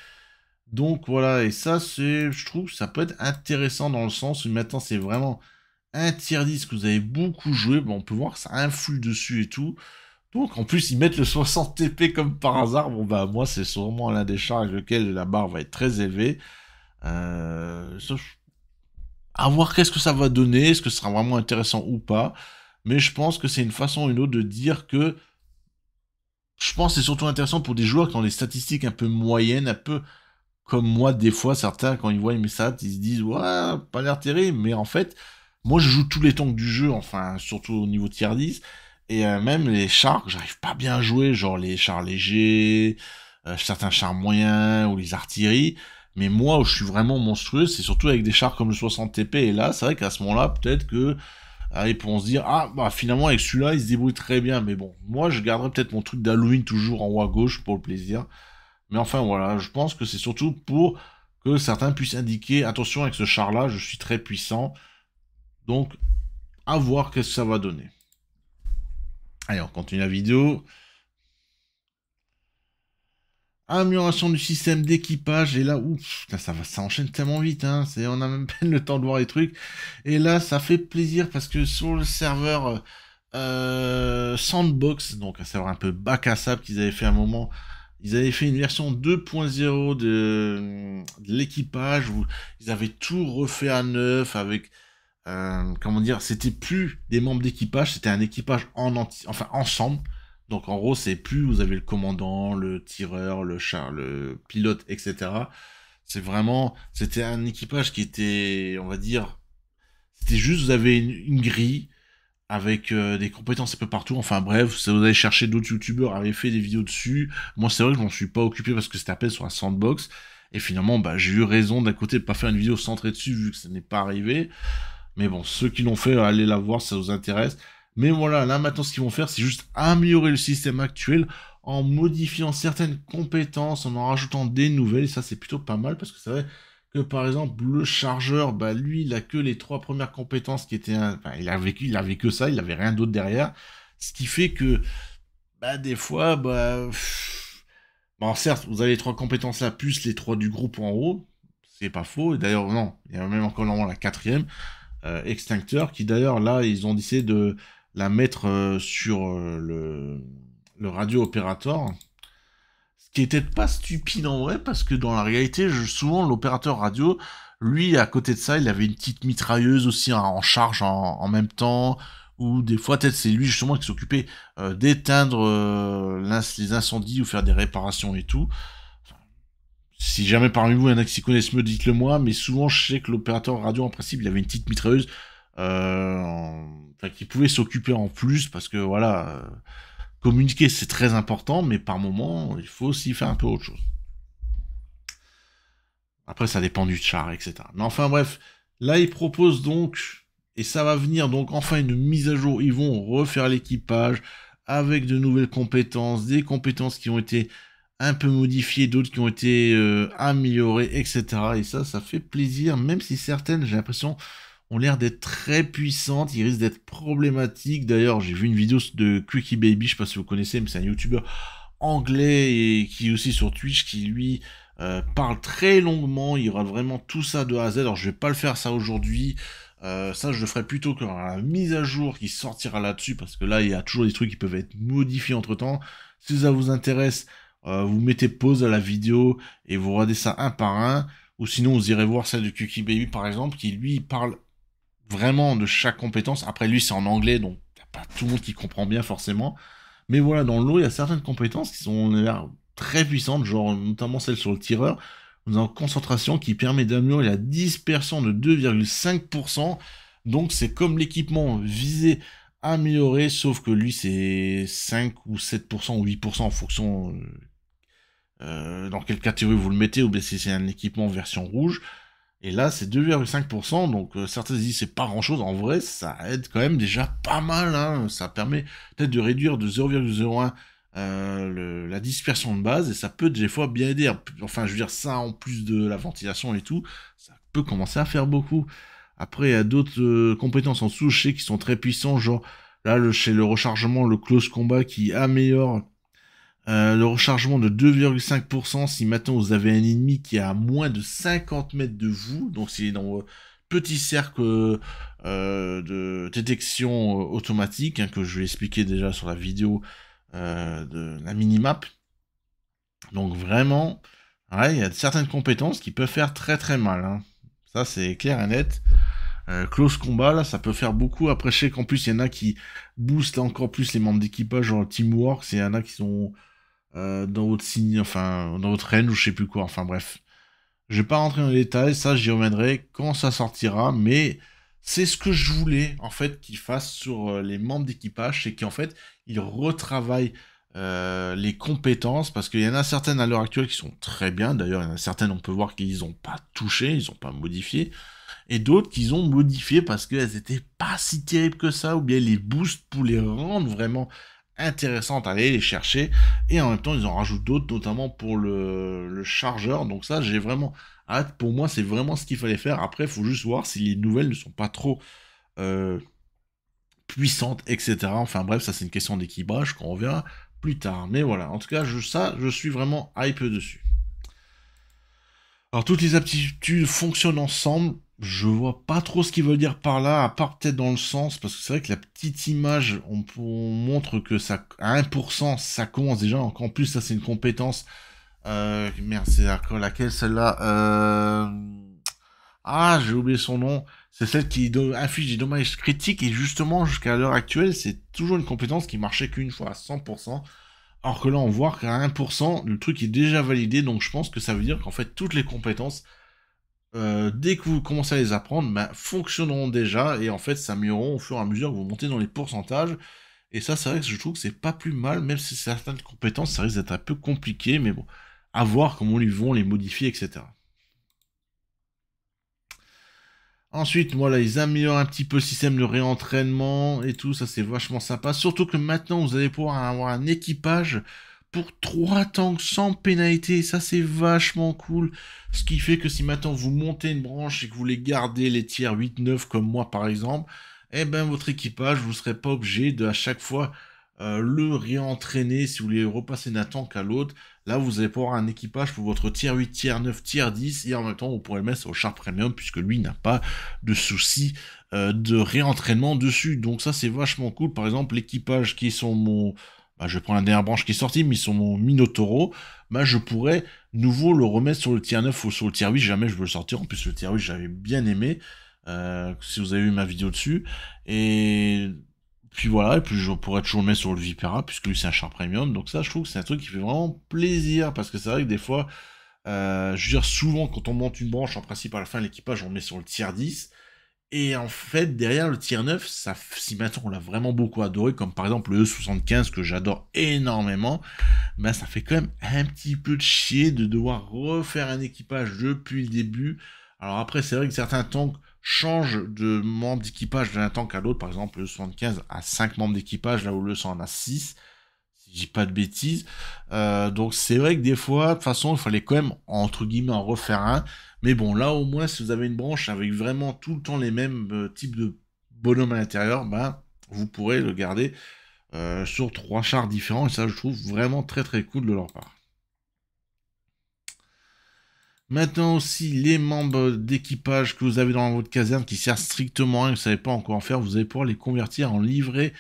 Donc voilà, et ça, c'est, je trouve, ça peut être intéressant dans le sens où maintenant c'est vraiment un tiers 10 que vous avez beaucoup joué, bon, on peut voir que ça influe dessus et tout. Donc en plus ils mettent le 60 TP comme par hasard, bon bah moi c'est sûrement l'un des chars avec lequel la barre va être très élevée. Euh, à voir qu'est-ce que ça va donner, est-ce que ce sera vraiment intéressant ou pas. Mais je pense que c'est une façon ou une autre de dire que je pense que c'est surtout intéressant pour des joueurs qui ont des statistiques un peu moyennes, un peu comme moi, des fois, certains, quand ils voient mes stats, ils se disent, ouais, pas l'air mais en fait, moi, je joue tous les tanks du jeu, enfin, surtout au niveau tier 10, et euh, même les chars, j'arrive pas bien à jouer, genre les chars légers, euh, certains chars moyens, ou les artilleries, mais moi, où je suis vraiment monstrueux, c'est surtout avec des chars comme le 60 TP. Et là, c'est vrai qu'à ce moment-là, peut-être que. pourront se dire, ah, bah finalement, avec celui-là, il se débrouille très bien. Mais bon, moi, je garderai peut-être mon truc d'Halloween toujours en haut à gauche pour le plaisir. Mais enfin, voilà, je pense que c'est surtout pour que certains puissent indiquer, attention, avec ce char-là, je suis très puissant. Donc, à voir qu'est-ce que ça va donner. Allez, on continue la vidéo. Amélioration du système d'équipage. Et là, ouf, ça, va, ça enchaîne tellement vite. Hein. On a même peine le temps de voir les trucs. Et là, ça fait plaisir parce que sur le serveur euh, Sandbox, donc un serveur un peu bac à sable qu'ils avaient fait à un moment, ils avaient fait une version 2.0 de, l'équipage où ils avaient tout refait à neuf avec. Euh, comment dire C'était plus des membres d'équipage, c'était un équipage en enfin ensemble. Donc en gros, c'est plus vous avez le commandant, le tireur, le char, le pilote, etc. C'est vraiment, c'était un équipage qui était, on va dire, c'était juste vous avez une, grille avec euh, des compétences un peu partout. Enfin bref, si vous allez chercher d'autres youtubeurs avaient fait des vidéos dessus. Moi, c'est vrai que je m'en suis pas occupé parce que c'était appelé sur un sandbox. Et finalement, bah, j'ai eu raison d'un côté de pas faire une vidéo centrée dessus vu que ça n'est pas arrivé. Mais bon, ceux qui l'ont fait, allez la voir, ça vous intéresse. Mais voilà, là maintenant ce qu'ils vont faire, c'est juste améliorer le système actuel en modifiant certaines compétences, en en rajoutant des nouvelles. ça c'est plutôt pas mal parce que c'est vrai que par exemple le chargeur, bah lui il a que les trois premières compétences qui étaient, euh, il vécu il avait que ça, il n'avait rien d'autre derrière, ce qui fait que bah, des fois bah bon certes vous avez les trois compétences là plus les trois du groupe en haut, c'est pas faux. Et d'ailleurs non, il y a même encore la quatrième euh, extincteur qui d'ailleurs là ils ont décidé de la mettre euh, sur euh, le, radio opérateur. Ce qui était pas stupide en vrai, parce que dans la réalité, souvent l'opérateur radio, lui, à côté de ça, il avait une petite mitrailleuse aussi en charge en, même temps. Ou des fois, peut-être c'est lui justement qui s'occupait euh, d'éteindre les incendies ou faire des réparations et tout. Si jamais parmi vous il y en a qui connaissent mieux, dites-le moi. Mais souvent, je sais que l'opérateur radio, en principe, il avait une petite mitrailleuse euh, qui pouvait s'occuper en plus parce que voilà, euh, communiquer c'est très important, mais par moment il faut aussi faire un peu autre chose. Après, ça dépend du char, etc. Mais enfin, bref, là, ils proposent donc, et ça va venir, donc enfin une mise à jour. Ils vont refaire l'équipage avec de nouvelles compétences, des compétences qui ont été un peu modifiées, d'autres qui ont été euh, améliorées, etc. Et ça, ça fait plaisir, même si certaines, j'ai l'impression, ont l'air d'être très puissante, ils risquent d'être problématiques. D'ailleurs, j'ai vu une vidéo de Cookie Baby, je sais pas si vous connaissez, mais c'est un youtubeur anglais et qui est aussi sur Twitch, qui lui euh, parle très longuement, il y aura vraiment tout ça de A à Z. Alors je vais pas le faire ça aujourd'hui. Euh, ça, je le ferai plutôt que la mise à jour qui sortira là-dessus, parce que là, il y a toujours des trucs qui peuvent être modifiés entre temps. Si ça vous intéresse, euh, vous mettez pause à la vidéo et vous regardez ça un par un. Ou sinon, vous irez voir celle de Cookie Baby, par exemple, qui lui parle vraiment de chaque compétence. Après, lui, c'est en anglais, donc il a pas tout le monde qui comprend bien forcément. Mais voilà, dans l'eau, il y a certaines compétences qui sont très puissantes, genre notamment celle sur le tireur, en concentration qui permet d'améliorer la dispersion de 2,5%. Donc c'est comme l'équipement visé amélioré, sauf que lui c'est 5 ou 7% ou 8% en fonction euh, euh, dans quelle catégorie vous le mettez, ou bien si c'est un équipement version rouge. Et là, c'est 2,5%, donc euh, certains disent c'est pas grand-chose. En vrai, ça aide quand même déjà pas mal. Hein. Ça permet peut-être de réduire de 0,01 euh, la dispersion de base, et ça peut des fois bien aider. Enfin, je veux dire, ça en plus de la ventilation et tout, ça peut commencer à faire beaucoup. Après, il y a d'autres euh, compétences en dessous, je qui sont très puissants, genre là, le, chez le rechargement, le close combat qui améliore euh, le rechargement de 2,5% si maintenant vous avez un ennemi qui est à moins de 50 mètres de vous, donc c'est dans petit cercle euh, de détection euh, automatique hein, que je vais expliquer déjà sur la vidéo de la minimap. Donc vraiment, il y a certaines compétences qui peuvent faire très très mal. Hein. Ça c'est clair et net. close combat là, ça peut faire beaucoup. Après je sais qu'en plus il y en a qui boostent encore plus les membres d'équipage en le teamwork. Il y en a qui sont euh, dans votre signe, enfin, dans votre ou je sais plus quoi. Enfin bref, je vais pas rentrer dans les détails, ça j'y reviendrai quand ça sortira, mais c'est ce que je voulais en fait qu'ils fassent sur euh, les membres d'équipage, c'est qu'en fait ils retravaillent euh, les compétences, parce qu'il y en a certaines à l'heure actuelle qui sont très bien, d'ailleurs il y en a certaines on peut voir qu'ils n'ont pas touché, ils n'ont pas modifié, et d'autres qu'ils ont modifié parce qu'elles n'étaient pas si terribles que ça, ou bien les boosts pour les rendre vraiment intéressantes à aller les chercher. Et en même temps, ils en rajoutent d'autres, notamment pour le, chargeur. Donc ça, j'ai vraiment hâte. Pour moi, c'est vraiment ce qu'il fallait faire. Après, il faut juste voir si les nouvelles ne sont pas trop euh, puissantes, etc. Enfin bref, ça c'est une question d'équilibrage qu'on verra plus tard. Mais voilà, en tout cas, je, ça, je suis vraiment hype dessus. Alors toutes les aptitudes fonctionnent ensemble je vois pas trop ce qu'il veut dire par là, à part peut-être dans le sens, parce que c'est vrai que la petite image, on, montre que ça, à 1%, ça commence déjà. Encore plus, ça, c'est une compétence. Euh, merde, c'est laquelle celle-là euh, Ah, j'ai oublié son nom. C'est celle qui inflige des dommages critiques, et justement, jusqu'à l'heure actuelle, c'est toujours une compétence qui marchait qu'une fois à 100%. Alors que là, on voit qu'à 1%, le truc est déjà validé, donc je pense que ça veut dire qu'en fait, toutes les compétences euh, dès que vous commencez à les apprendre, ben, fonctionneront déjà et en fait s'amélioreront au fur et à mesure que vous montez dans les pourcentages. Et ça, c'est vrai que je trouve que c'est pas plus mal, même si certaines compétences, ça risque d'être un peu compliqué, mais bon, à voir comment ils vont les modifier, etc. Ensuite, voilà, ils améliorent un petit peu le système de réentraînement et tout, ça c'est vachement sympa. Surtout que maintenant, vous allez pouvoir avoir un équipage pour 3 tanks sans pénalité. Ça, c'est vachement cool. Ce qui fait que si maintenant vous montez une branche et que vous voulez garder les tiers 8-9 comme moi par exemple, eh ben votre équipage, vous ne serez pas obligé de à chaque fois euh, le réentraîner si vous voulez repasser d'un tank à l'autre. Là, vous allez pouvoir un équipage pour votre tiers 8, tiers 9, tiers 10. Et en même temps, vous pourrez le mettre au char premium puisque lui n'a pas de souci euh, de réentraînement dessus. Donc ça, c'est vachement cool. Par exemple, l'équipage qui est sur mon je bah, je prends la dernière branche qui est sortie, mais sur mon Minotauro, bah, je pourrais nouveau le remettre sur le tier 9 ou sur le tier 8, jamais je veux le sortir. En plus, le tier 8, j'avais bien aimé, euh, si vous avez vu ma vidéo dessus. Et puis voilà, et puis je pourrais toujours le mettre sur le Vipera, puisque lui, c'est un char premium. Donc ça, je trouve que c'est un truc qui fait vraiment plaisir, parce que c'est vrai que des fois, euh, je veux dire, souvent, quand on monte une branche, en principe, à la fin, l'équipage, on le met sur le tier 10. Et en fait, derrière le tier 9, ça, si maintenant on l'a vraiment beaucoup adoré, comme par exemple le E75 que j'adore énormément, ben ça fait quand même un petit peu de chier de devoir refaire un équipage depuis le début. Alors après, c'est vrai que certains tanks changent de membres d'équipage d'un tank à l'autre. Par exemple, le E75 a 5 membres d'équipage, là où le 100 en a 6 je dis pas de bêtises. Euh, donc c'est vrai que des fois, de toute façon, il fallait quand même, entre guillemets, en refaire un. Mais bon, là au moins, si vous avez une branche avec vraiment tout le temps les mêmes euh, types de bonhommes à l'intérieur, ben vous pourrez le garder euh, sur trois chars différents. Et ça, je trouve vraiment très très cool de leur part. Maintenant aussi, les membres d'équipage que vous avez dans votre caserne qui servent strictement à rien, vous ne savez pas encore en faire, vous allez pouvoir les convertir en livrets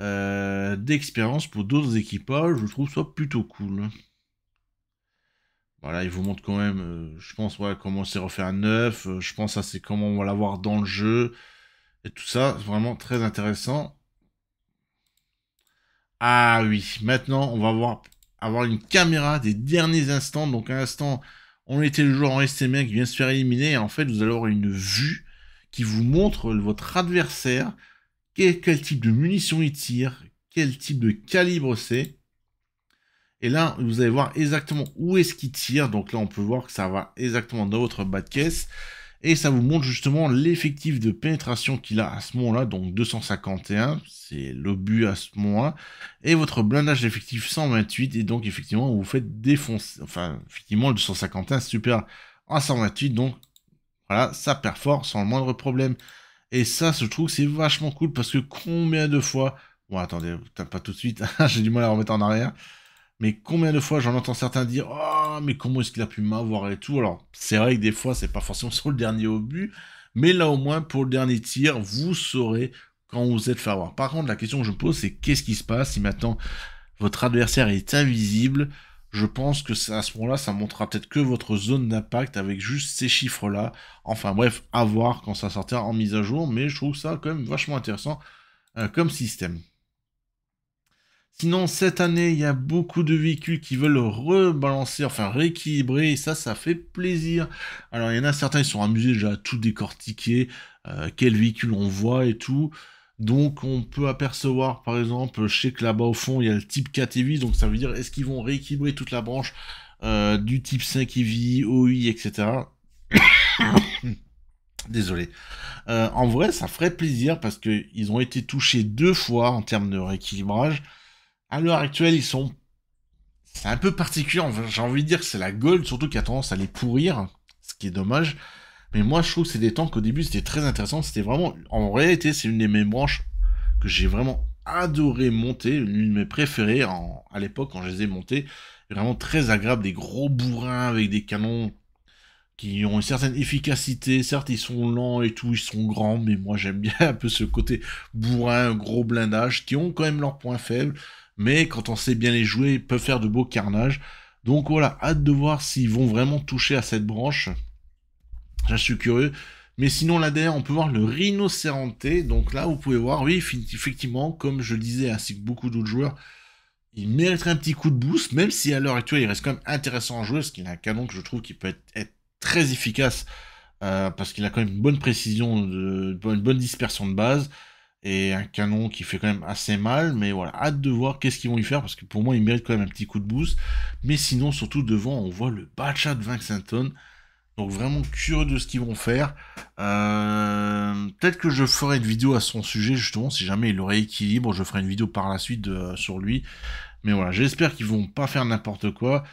euh, d'expérience pour d'autres équipages. Je trouve ça plutôt cool. Voilà, il vous montre quand même, euh, je pense, ouais, comment c'est refait à neuf. Euh, je pense ça, c'est comment on va l'avoir dans le jeu. Et tout ça, vraiment très intéressant. Ah oui, maintenant, on va avoir, avoir une caméra des derniers instants. Donc, à l'instant, on était le joueur en STM qui vient se faire éliminer. Et en fait, vous allez avoir une vue qui vous montre votre adversaire, quel, quel type de munitions il tire, quel type de calibre c'est. Et là, vous allez voir exactement où est-ce qu'il tire. Donc là, on peut voir que ça va exactement dans votre bas de caisse. Et ça vous montre justement l'effectif de pénétration qu'il a à ce moment-là, donc 251, c'est l'obus à ce moment-là, et votre blindage effectif 128, et donc effectivement vous faites défoncer, enfin effectivement le 251 super à 128, donc voilà, ça perfore sans le moindre problème. Et ça, je trouve que c'est vachement cool, parce que combien de fois... Bon, attendez, pas tout de suite, j'ai du mal à remettre en arrière. Mais combien de fois j'en entends certains dire oh, mais comment est-ce qu'il a pu m'avoir et tout Alors, c'est vrai que des fois, c'est pas forcément sur le dernier obus, mais là au moins, pour le dernier tir, vous saurez quand vous êtes fait avoir. Par contre, la question que je me pose, c'est qu'est-ce qui se passe si maintenant votre adversaire est invisible je pense que à ce moment-là, ça montrera peut-être que votre zone d'impact avec juste ces chiffres-là. Enfin bref, à voir quand ça sortira en mise à jour, mais je trouve ça quand même vachement intéressant euh, comme système. Sinon, cette année, il y a beaucoup de véhicules qui veulent rebalancer, enfin rééquilibrer, et ça, ça fait plaisir. Alors, il y en a certains, ils sont amusés déjà à tout décortiquer, euh, quel véhicule on voit et tout. Donc, on peut apercevoir, par exemple, je sais que là-bas au fond, il y a le type 4 EV, donc ça veut dire, est-ce qu'ils vont rééquilibrer toute la branche euh, du type 5 EV, OI, etc. Désolé. Euh, en vrai, ça ferait plaisir parce qu'ils ont été touchés deux fois en termes de rééquilibrage à l'heure actuelle, ils sont. C'est un peu particulier. j'ai envie de dire que c'est la Gold surtout qui a tendance à les pourrir, ce qui est dommage. Mais moi, je trouve que c'est des temps qu'au début c'était très intéressant. C'était vraiment. En réalité, c'est une des mes branches que j'ai vraiment adoré monter, l'une de mes préférées à l'époque quand je les ai montées. Vraiment très agréable, des gros bourrins avec des canons qui ont une certaine efficacité. Certes, ils sont lents et tout, ils sont grands, mais moi j'aime bien un peu ce côté bourrin, gros blindage, qui ont quand même leurs points faibles mais quand on sait bien les jouer, ils peuvent faire de beaux carnages. Donc voilà, hâte de voir s'ils vont vraiment toucher à cette branche. J'en suis curieux. Mais sinon, là derrière, on peut voir le rhinocéranté. Donc là, vous pouvez voir, oui, effectivement, comme je le disais, ainsi que beaucoup d'autres joueurs, il mériterait un petit coup de boost, même si à l'heure actuelle, il reste quand même intéressant à jouer, parce qu'il a un canon que je trouve qui peut être, très efficace, euh, parce qu'il a quand même une bonne précision, une bonne dispersion de base et un canon qui fait quand même assez mal, mais voilà, hâte de voir qu'est-ce qu'ils vont y faire, parce que pour moi, il mérite quand même un petit coup de boost. Mais sinon, surtout devant, on voit le Bacha de Donc vraiment curieux de ce qu'ils vont faire. Euh, peut-être que je ferai une vidéo à son sujet, justement, si jamais il aurait équilibre, je ferai une vidéo par la suite euh, sur lui. Mais voilà, j'espère qu'ils vont pas faire n'importe quoi.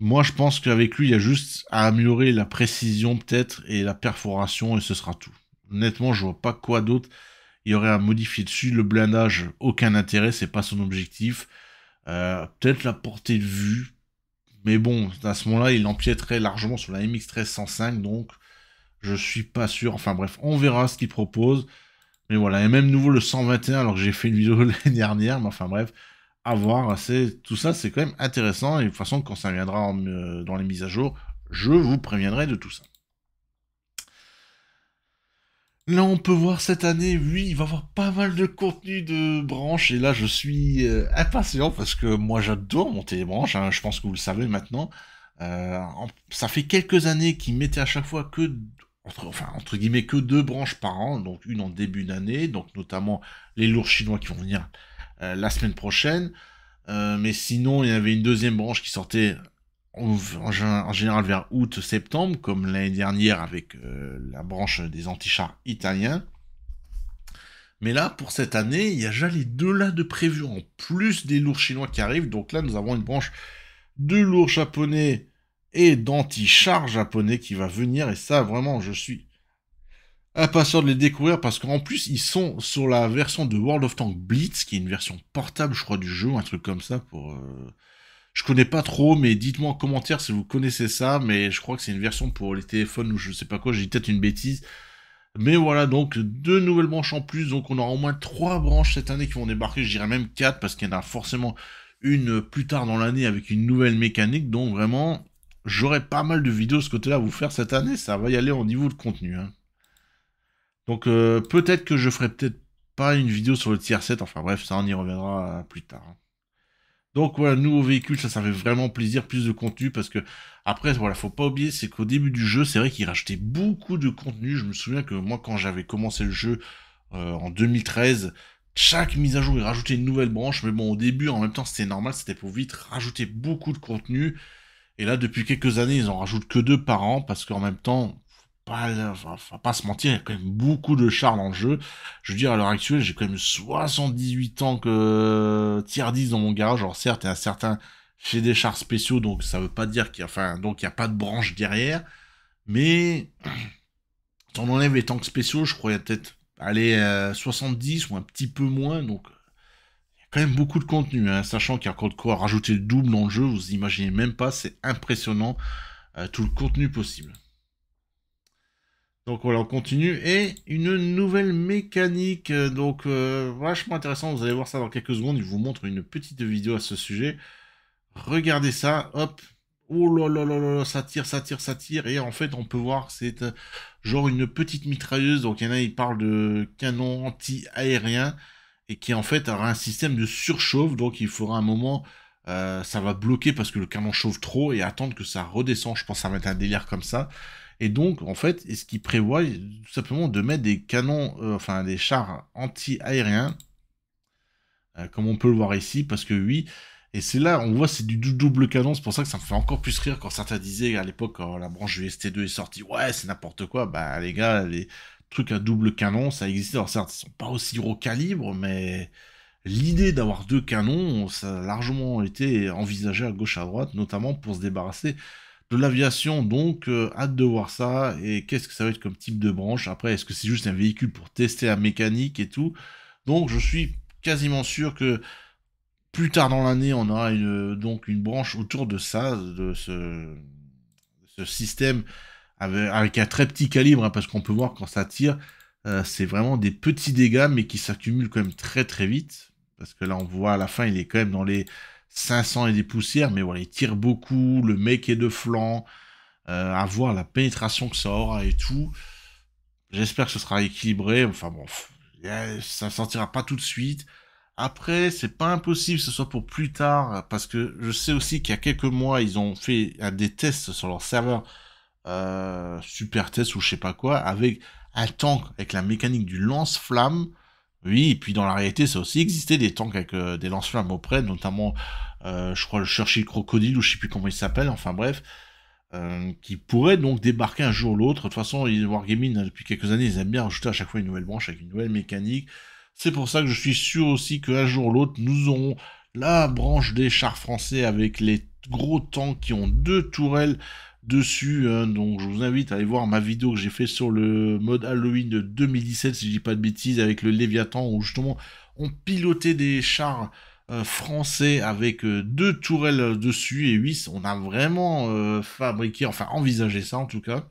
Moi, je pense qu'avec lui, il y a juste à améliorer la précision peut-être et la perforation et ce sera tout. Honnêtement, je vois pas quoi d'autre il y aurait à modifier dessus. Le blindage, aucun intérêt, c'est pas son objectif. Euh, peut-être la portée de vue, mais bon, à ce moment-là, il empièterait largement sur la MX1305, donc je suis pas sûr. Enfin bref, on verra ce qu'il propose. Mais voilà, et même nouveau le 121, alors que j'ai fait une vidéo l'année dernière, mais enfin bref, à voir. Tout ça, c'est quand même intéressant, et de toute façon, quand ça viendra euh, dans les mises à jour, je vous préviendrai de tout ça. Là, on peut voir cette année, oui, il va y avoir pas mal de contenu de branches. Et là, je suis euh, impatient parce que moi, j'adore monter les branches. Hein. je pense que vous le savez maintenant. Euh, ça fait quelques années qu'ils mettaient à chaque fois que, entre, enfin, entre guillemets, que deux branches par an. Donc, une en début d'année, donc notamment les lourds chinois qui vont venir euh, la semaine prochaine. mais sinon, il y avait une deuxième branche qui sortait en, général vers août-septembre, comme l'année dernière avec euh, la branche des antichars italiens. Mais là, pour cette année, il y a déjà les deux là de prévu, en plus des lourds chinois qui arrivent. Donc là, nous avons une branche de lourds japonais et d'antichars japonais qui va venir. Et ça, vraiment, je suis impatient de les découvrir parce qu'en plus, ils sont sur la version de World of Tanks Blitz, qui est une version portable, je crois, du jeu, un truc comme ça pour... Euh, je connais pas trop, mais dites-moi en commentaire si vous connaissez ça, mais je crois que c'est une version pour les téléphones ou je sais pas quoi, j'ai peut-être une bêtise. Mais voilà, donc deux nouvelles branches en plus, donc on aura au moins trois branches cette année qui vont débarquer, je dirais même quatre, parce qu'il y en a forcément une plus tard dans l'année avec une nouvelle mécanique, donc vraiment, j'aurai pas mal de vidéos ce côté-là à vous faire cette année, ça va y aller au niveau de contenu. Hein. Donc euh, peut-être que je ferai peut-être pas une vidéo sur le tier 7, enfin bref, ça on y reviendra euh, plus tard. Hein. Donc voilà, nouveau véhicule, ça, ça fait vraiment plaisir, plus de contenu, parce que après, voilà, faut pas oublier, c'est qu'au début du jeu, c'est vrai qu'il rachetait beaucoup de contenu. Je me souviens que moi, quand j'avais commencé le jeu euh, en 2013, chaque mise à jour, il rajoutait une nouvelle branche, mais bon, au début, en même temps, c'était normal, c'était pour vite rajouter beaucoup de contenu. Et là, depuis quelques années, ils en rajoutent que deux par an, parce qu'en même temps, pas, pas se mentir, il y a quand même beaucoup de chars dans le jeu. Je veux dire, à l'heure actuelle, j'ai quand même 78 ans que euh, tier 10 dans mon garage. Alors certes, il y a certains des chars spéciaux, donc ça veut pas dire qu'il y a, donc il y a pas de branche derrière. Mais, si on enlève les tanks spéciaux, je crois qu'il y a peut-être, allez, 70 ou un petit peu moins, donc quand même beaucoup de contenu, hein. sachant qu'il y a encore de quoi rajouter le double dans le jeu, vous imaginez même pas, c'est impressionnant euh, tout le contenu possible. Donc voilà, on continue. Et une nouvelle mécanique, donc euh, vachement intéressant. Vous allez voir ça dans quelques secondes. Il vous montre une petite vidéo à ce sujet. Regardez ça, hop. Oh là là là là, ça tire, ça tire, ça tire. Et en fait, on peut voir que c'est euh, genre une petite mitrailleuse. Donc il y en a, ils parlent de canon anti-aérien. Et qui en fait a un système de surchauffe. Donc il faudra un moment... Euh, ça va bloquer parce que le canon chauffe trop et attendre que ça redescend. Je pense que ça va être un délire comme ça. Et donc, en fait, ce qu'ils prévoient, euh, tout simplement de mettre des canons, euh, enfin des chars anti-aériens, euh, comme on peut le voir ici, parce que oui, et c'est là, on voit, c'est du double canon. C'est pour ça que ça me fait encore plus rire quand certains disaient à l'époque, la branche UST2 est sortie, ouais, c'est n'importe quoi. Bah, les gars, les trucs à double canon, ça existait. Alors, certes, ils sont pas aussi gros calibre, mais l'idée d'avoir deux canons, ça a largement été envisagé à gauche, à droite, notamment pour se débarrasser de l'aviation, donc euh, hâte de voir ça. Et qu'est-ce que ça va être comme type de branche Après, est-ce que c'est juste un véhicule pour tester la mécanique et tout Donc, je suis quasiment sûr que plus tard dans l'année, on aura une, donc une branche autour de ça, de ce, système avec, un très petit calibre, hein, parce qu'on peut voir quand ça tire, euh, c'est vraiment des petits dégâts, mais qui s'accumulent quand même très très vite. Parce que là, on voit à la fin, il est quand même dans les 500 et des poussières, mais voilà, il tire beaucoup, le mec est de flanc, euh, à voir la pénétration que ça aura et tout. J'espère que ce sera équilibré, enfin bon, ça ne sortira pas tout de suite. Après, c'est pas impossible que ce soit pour plus tard, parce que je sais aussi qu'il y a quelques mois, ils ont fait des tests sur leur serveur, euh, super test ou je sais pas quoi, avec un tank, avec la mécanique du lance-flamme, oui, et puis dans la réalité, ça aussi existé des tanks avec euh, des lance-flammes auprès, notamment, euh, je crois, le Churchill Crocodile, ou je sais plus comment il s'appelle, enfin bref, euh, qui pourrait donc débarquer un jour ou l'autre. De toute façon, Wargaming, depuis quelques années, ils aiment bien rajouter à chaque fois une nouvelle branche avec une nouvelle mécanique. C'est pour ça que je suis sûr aussi qu'un jour ou l'autre, nous aurons la branche des chars français avec les gros tanks qui ont deux tourelles dessus. Hein, donc je vous invite à aller voir ma vidéo que j'ai fait sur le mode Halloween de 2017, si je dis pas de bêtises, avec le Léviathan, où justement on pilotait des chars euh, français avec euh, deux tourelles dessus et 8. On a vraiment euh, fabriqué, enfin envisagé ça en tout cas.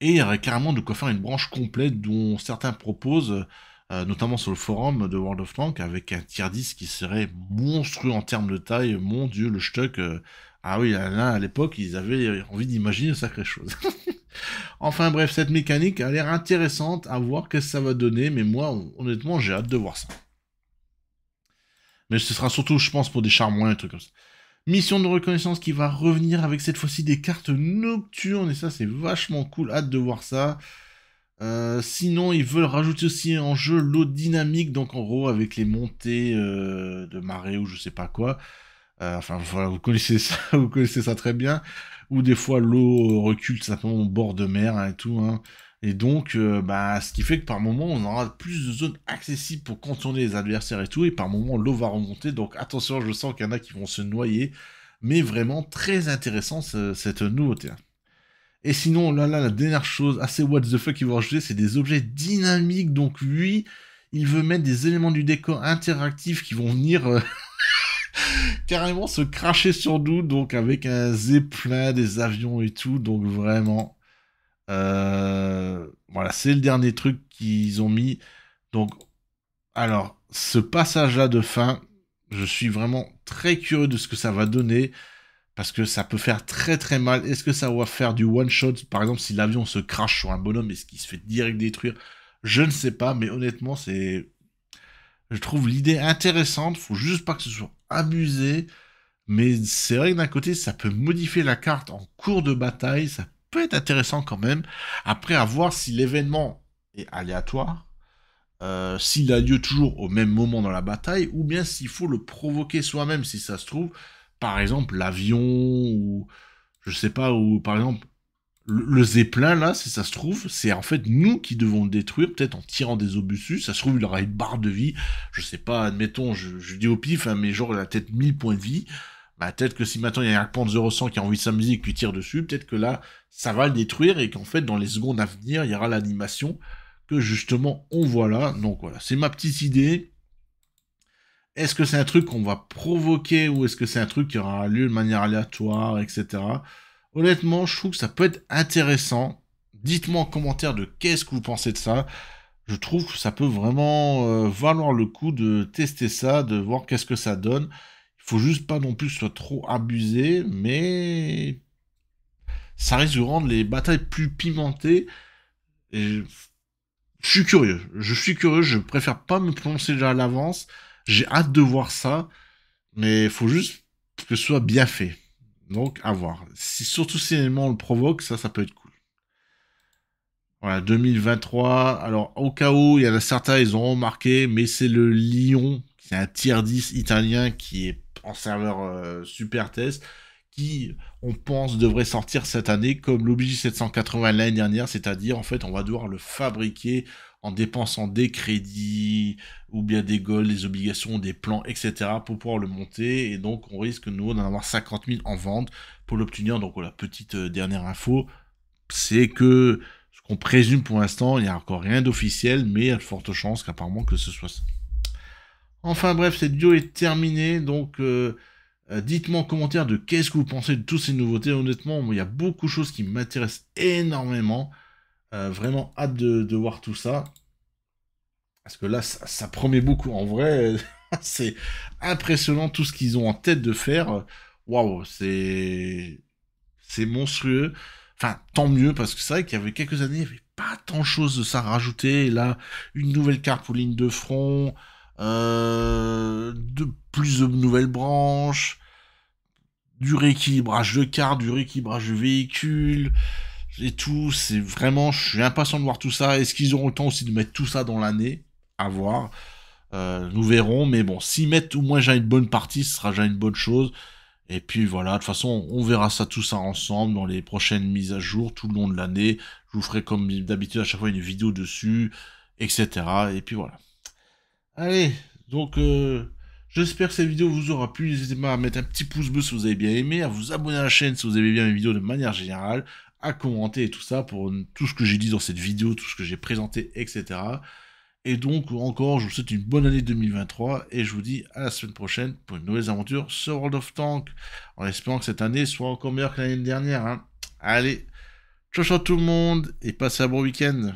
Et il y aurait carrément de quoi faire une branche complète dont certains proposent euh, notamment sur le forum de World of Tanks, avec un tier 10 qui serait monstrueux en termes de taille. Mon dieu, le stock euh, ah oui, là, à l'époque, ils avaient envie d'imaginer sacrée chose. enfin bref, cette mécanique a l'air intéressante à voir ce que ça va donner, mais moi, honnêtement, j'ai hâte de voir ça. Mais ce sera surtout, je pense, pour des charmoins, et trucs comme ça. Mission de reconnaissance qui va revenir avec cette fois-ci des cartes nocturnes, et ça, c'est vachement cool, hâte de voir ça. Euh, sinon, ils veulent rajouter aussi en jeu l'eau dynamique, donc en gros avec les montées euh, de marée ou je sais pas quoi. Euh, enfin voilà, vous connaissez ça, vous connaissez ça très bien. Ou des fois l'eau recule simplement au bord de mer hein, et tout. Hein. Et donc, bah, ce qui fait que par moment, on aura plus de zones accessibles pour contourner les adversaires et tout. Et par moment, l'eau va remonter. Donc attention, je sens qu'il y en a qui vont se noyer. Mais vraiment très intéressant cette nouveauté. Hein. Et sinon, là, là, la dernière chose assez what the fuck qu'ils vont rajouter, c'est des objets dynamiques. Donc, lui, il veut mettre des éléments du décor interactifs qui vont venir euh, carrément se cracher sur nous. Donc, avec un zeppelin, des avions et tout. Donc, vraiment, euh, voilà, c'est le dernier truc qu'ils ont mis. Donc, alors, ce passage-là de fin, je suis vraiment très curieux de ce que ça va donner parce que ça peut faire très très mal. Est-ce que ça va faire du one shot Par exemple, si l'avion se crache sur un bonhomme, et ce qu'il se fait direct détruire Je ne sais pas, mais honnêtement, c'est. Je trouve l'idée intéressante. Faut juste pas que ce soit abusé. Mais c'est vrai que d'un côté, ça peut modifier la carte en cours de bataille. Ça peut être intéressant quand même. Après, à voir si l'événement est aléatoire. Euh, s'il a lieu toujours au même moment dans la bataille, ou bien s'il faut le provoquer soi-même, si ça se trouve, par exemple, l'avion ou je sais pas, ou par exemple, le, Zeppelin, là, si ça se trouve, c'est en fait nous qui devons le détruire, peut-être en tirant des obus Ça se trouve, il aura une barre de vie. Je sais pas, admettons, je, dis au pif, hein, mais genre, il a peut-être 1000 points de vie. Bah, peut-être que si maintenant il y a un Panzer 100 qui a envie de s'amuser et qui tire dessus, peut-être que là, ça va le détruire et qu'en fait, dans les secondes à venir, il y aura l'animation que justement on voit là. Donc voilà, c'est ma petite idée. Est-ce que c'est un truc qu'on va provoquer ou est-ce que c'est un truc qui aura lieu de manière aléatoire, etc. Honnêtement, je trouve que ça peut être intéressant. Dites-moi en commentaire de qu'est-ce que vous pensez de ça. Je trouve que ça peut vraiment euh, valoir le coup de tester ça, de voir qu'est-ce que ça donne. Il faut juste pas non plus que soit trop abusé, mais ça risque de rendre les batailles plus pimentées. Et je suis curieux. Je suis curieux. Je préfère pas me prononcer déjà à l'avance. J'ai hâte de voir ça, mais il faut juste que ce soit bien fait. Donc, à voir. Si, surtout si on le provoque, ça, ça peut être cool. Voilà, 2023. Alors, au cas où, il y en a certains, ils ont remarqué, mais c'est le Lyon, est un tier 10 italien qui est en serveur euh, super test, qui, on pense, devrait sortir cette année, comme l'OBJ 780 l'année dernière, c'est-à-dire, en fait, on va devoir le fabriquer en dépensant des crédits ou bien des goals, des obligations, des plans, etc. pour pouvoir le monter. Et donc, on risque, nous, d'en avoir 50 000 en vente pour l'obtenir. Donc, la petite euh, dernière info, c'est que ce qu'on présume pour l'instant, il n'y a encore rien d'officiel, mais il y a de fortes chances qu'apparemment que ce soit ça. Enfin bref, cette vidéo est terminée, donc euh, euh, dites-moi en commentaire de qu'est-ce que vous pensez de toutes ces nouveautés. Honnêtement, il y a beaucoup de choses qui m'intéressent énormément. Euh, vraiment hâte de, voir tout ça. Parce que là, ça, promet beaucoup. En vrai, c'est impressionnant tout ce qu'ils ont en tête de faire. Waouh, c'est c'est monstrueux. Enfin, tant mieux, parce que c'est vrai qu'il y avait quelques années, il n'y avait pas tant de choses de ça à rajouter. là, une nouvelle carte pour ligne de front, euh, de plus de nouvelles branches, du rééquilibrage de cartes, du rééquilibrage de véhicules et tout. C'est vraiment, je suis impatient de voir tout ça. Est-ce qu'ils auront le temps aussi de mettre tout ça dans l'année À voir. Euh, nous verrons, mais bon, s'ils mettent au moins déjà une bonne partie, ce sera déjà une bonne chose. Et puis voilà, de toute façon, on verra ça tout ça ensemble dans les prochaines mises à jour tout le long de l'année. Je vous ferai comme d'habitude à chaque fois une vidéo dessus, etc. Et puis voilà. Allez, donc euh, j'espère que cette vidéo vous aura plu. N'hésitez pas à mettre un petit pouce bleu si vous avez bien aimé, à vous abonner à la chaîne si vous avez bien mes vidéos de manière générale, à commenter et tout ça pour tout ce que j'ai dit dans cette vidéo, tout ce que j'ai présenté, etc. Et donc, encore, je vous souhaite une bonne année 2023 et je vous dis à la semaine prochaine pour une nouvelle aventure sur World of Tank en espérant que cette année soit encore meilleure que l'année dernière. Hein. Allez, ciao ciao tout le monde et passez un bon week-end.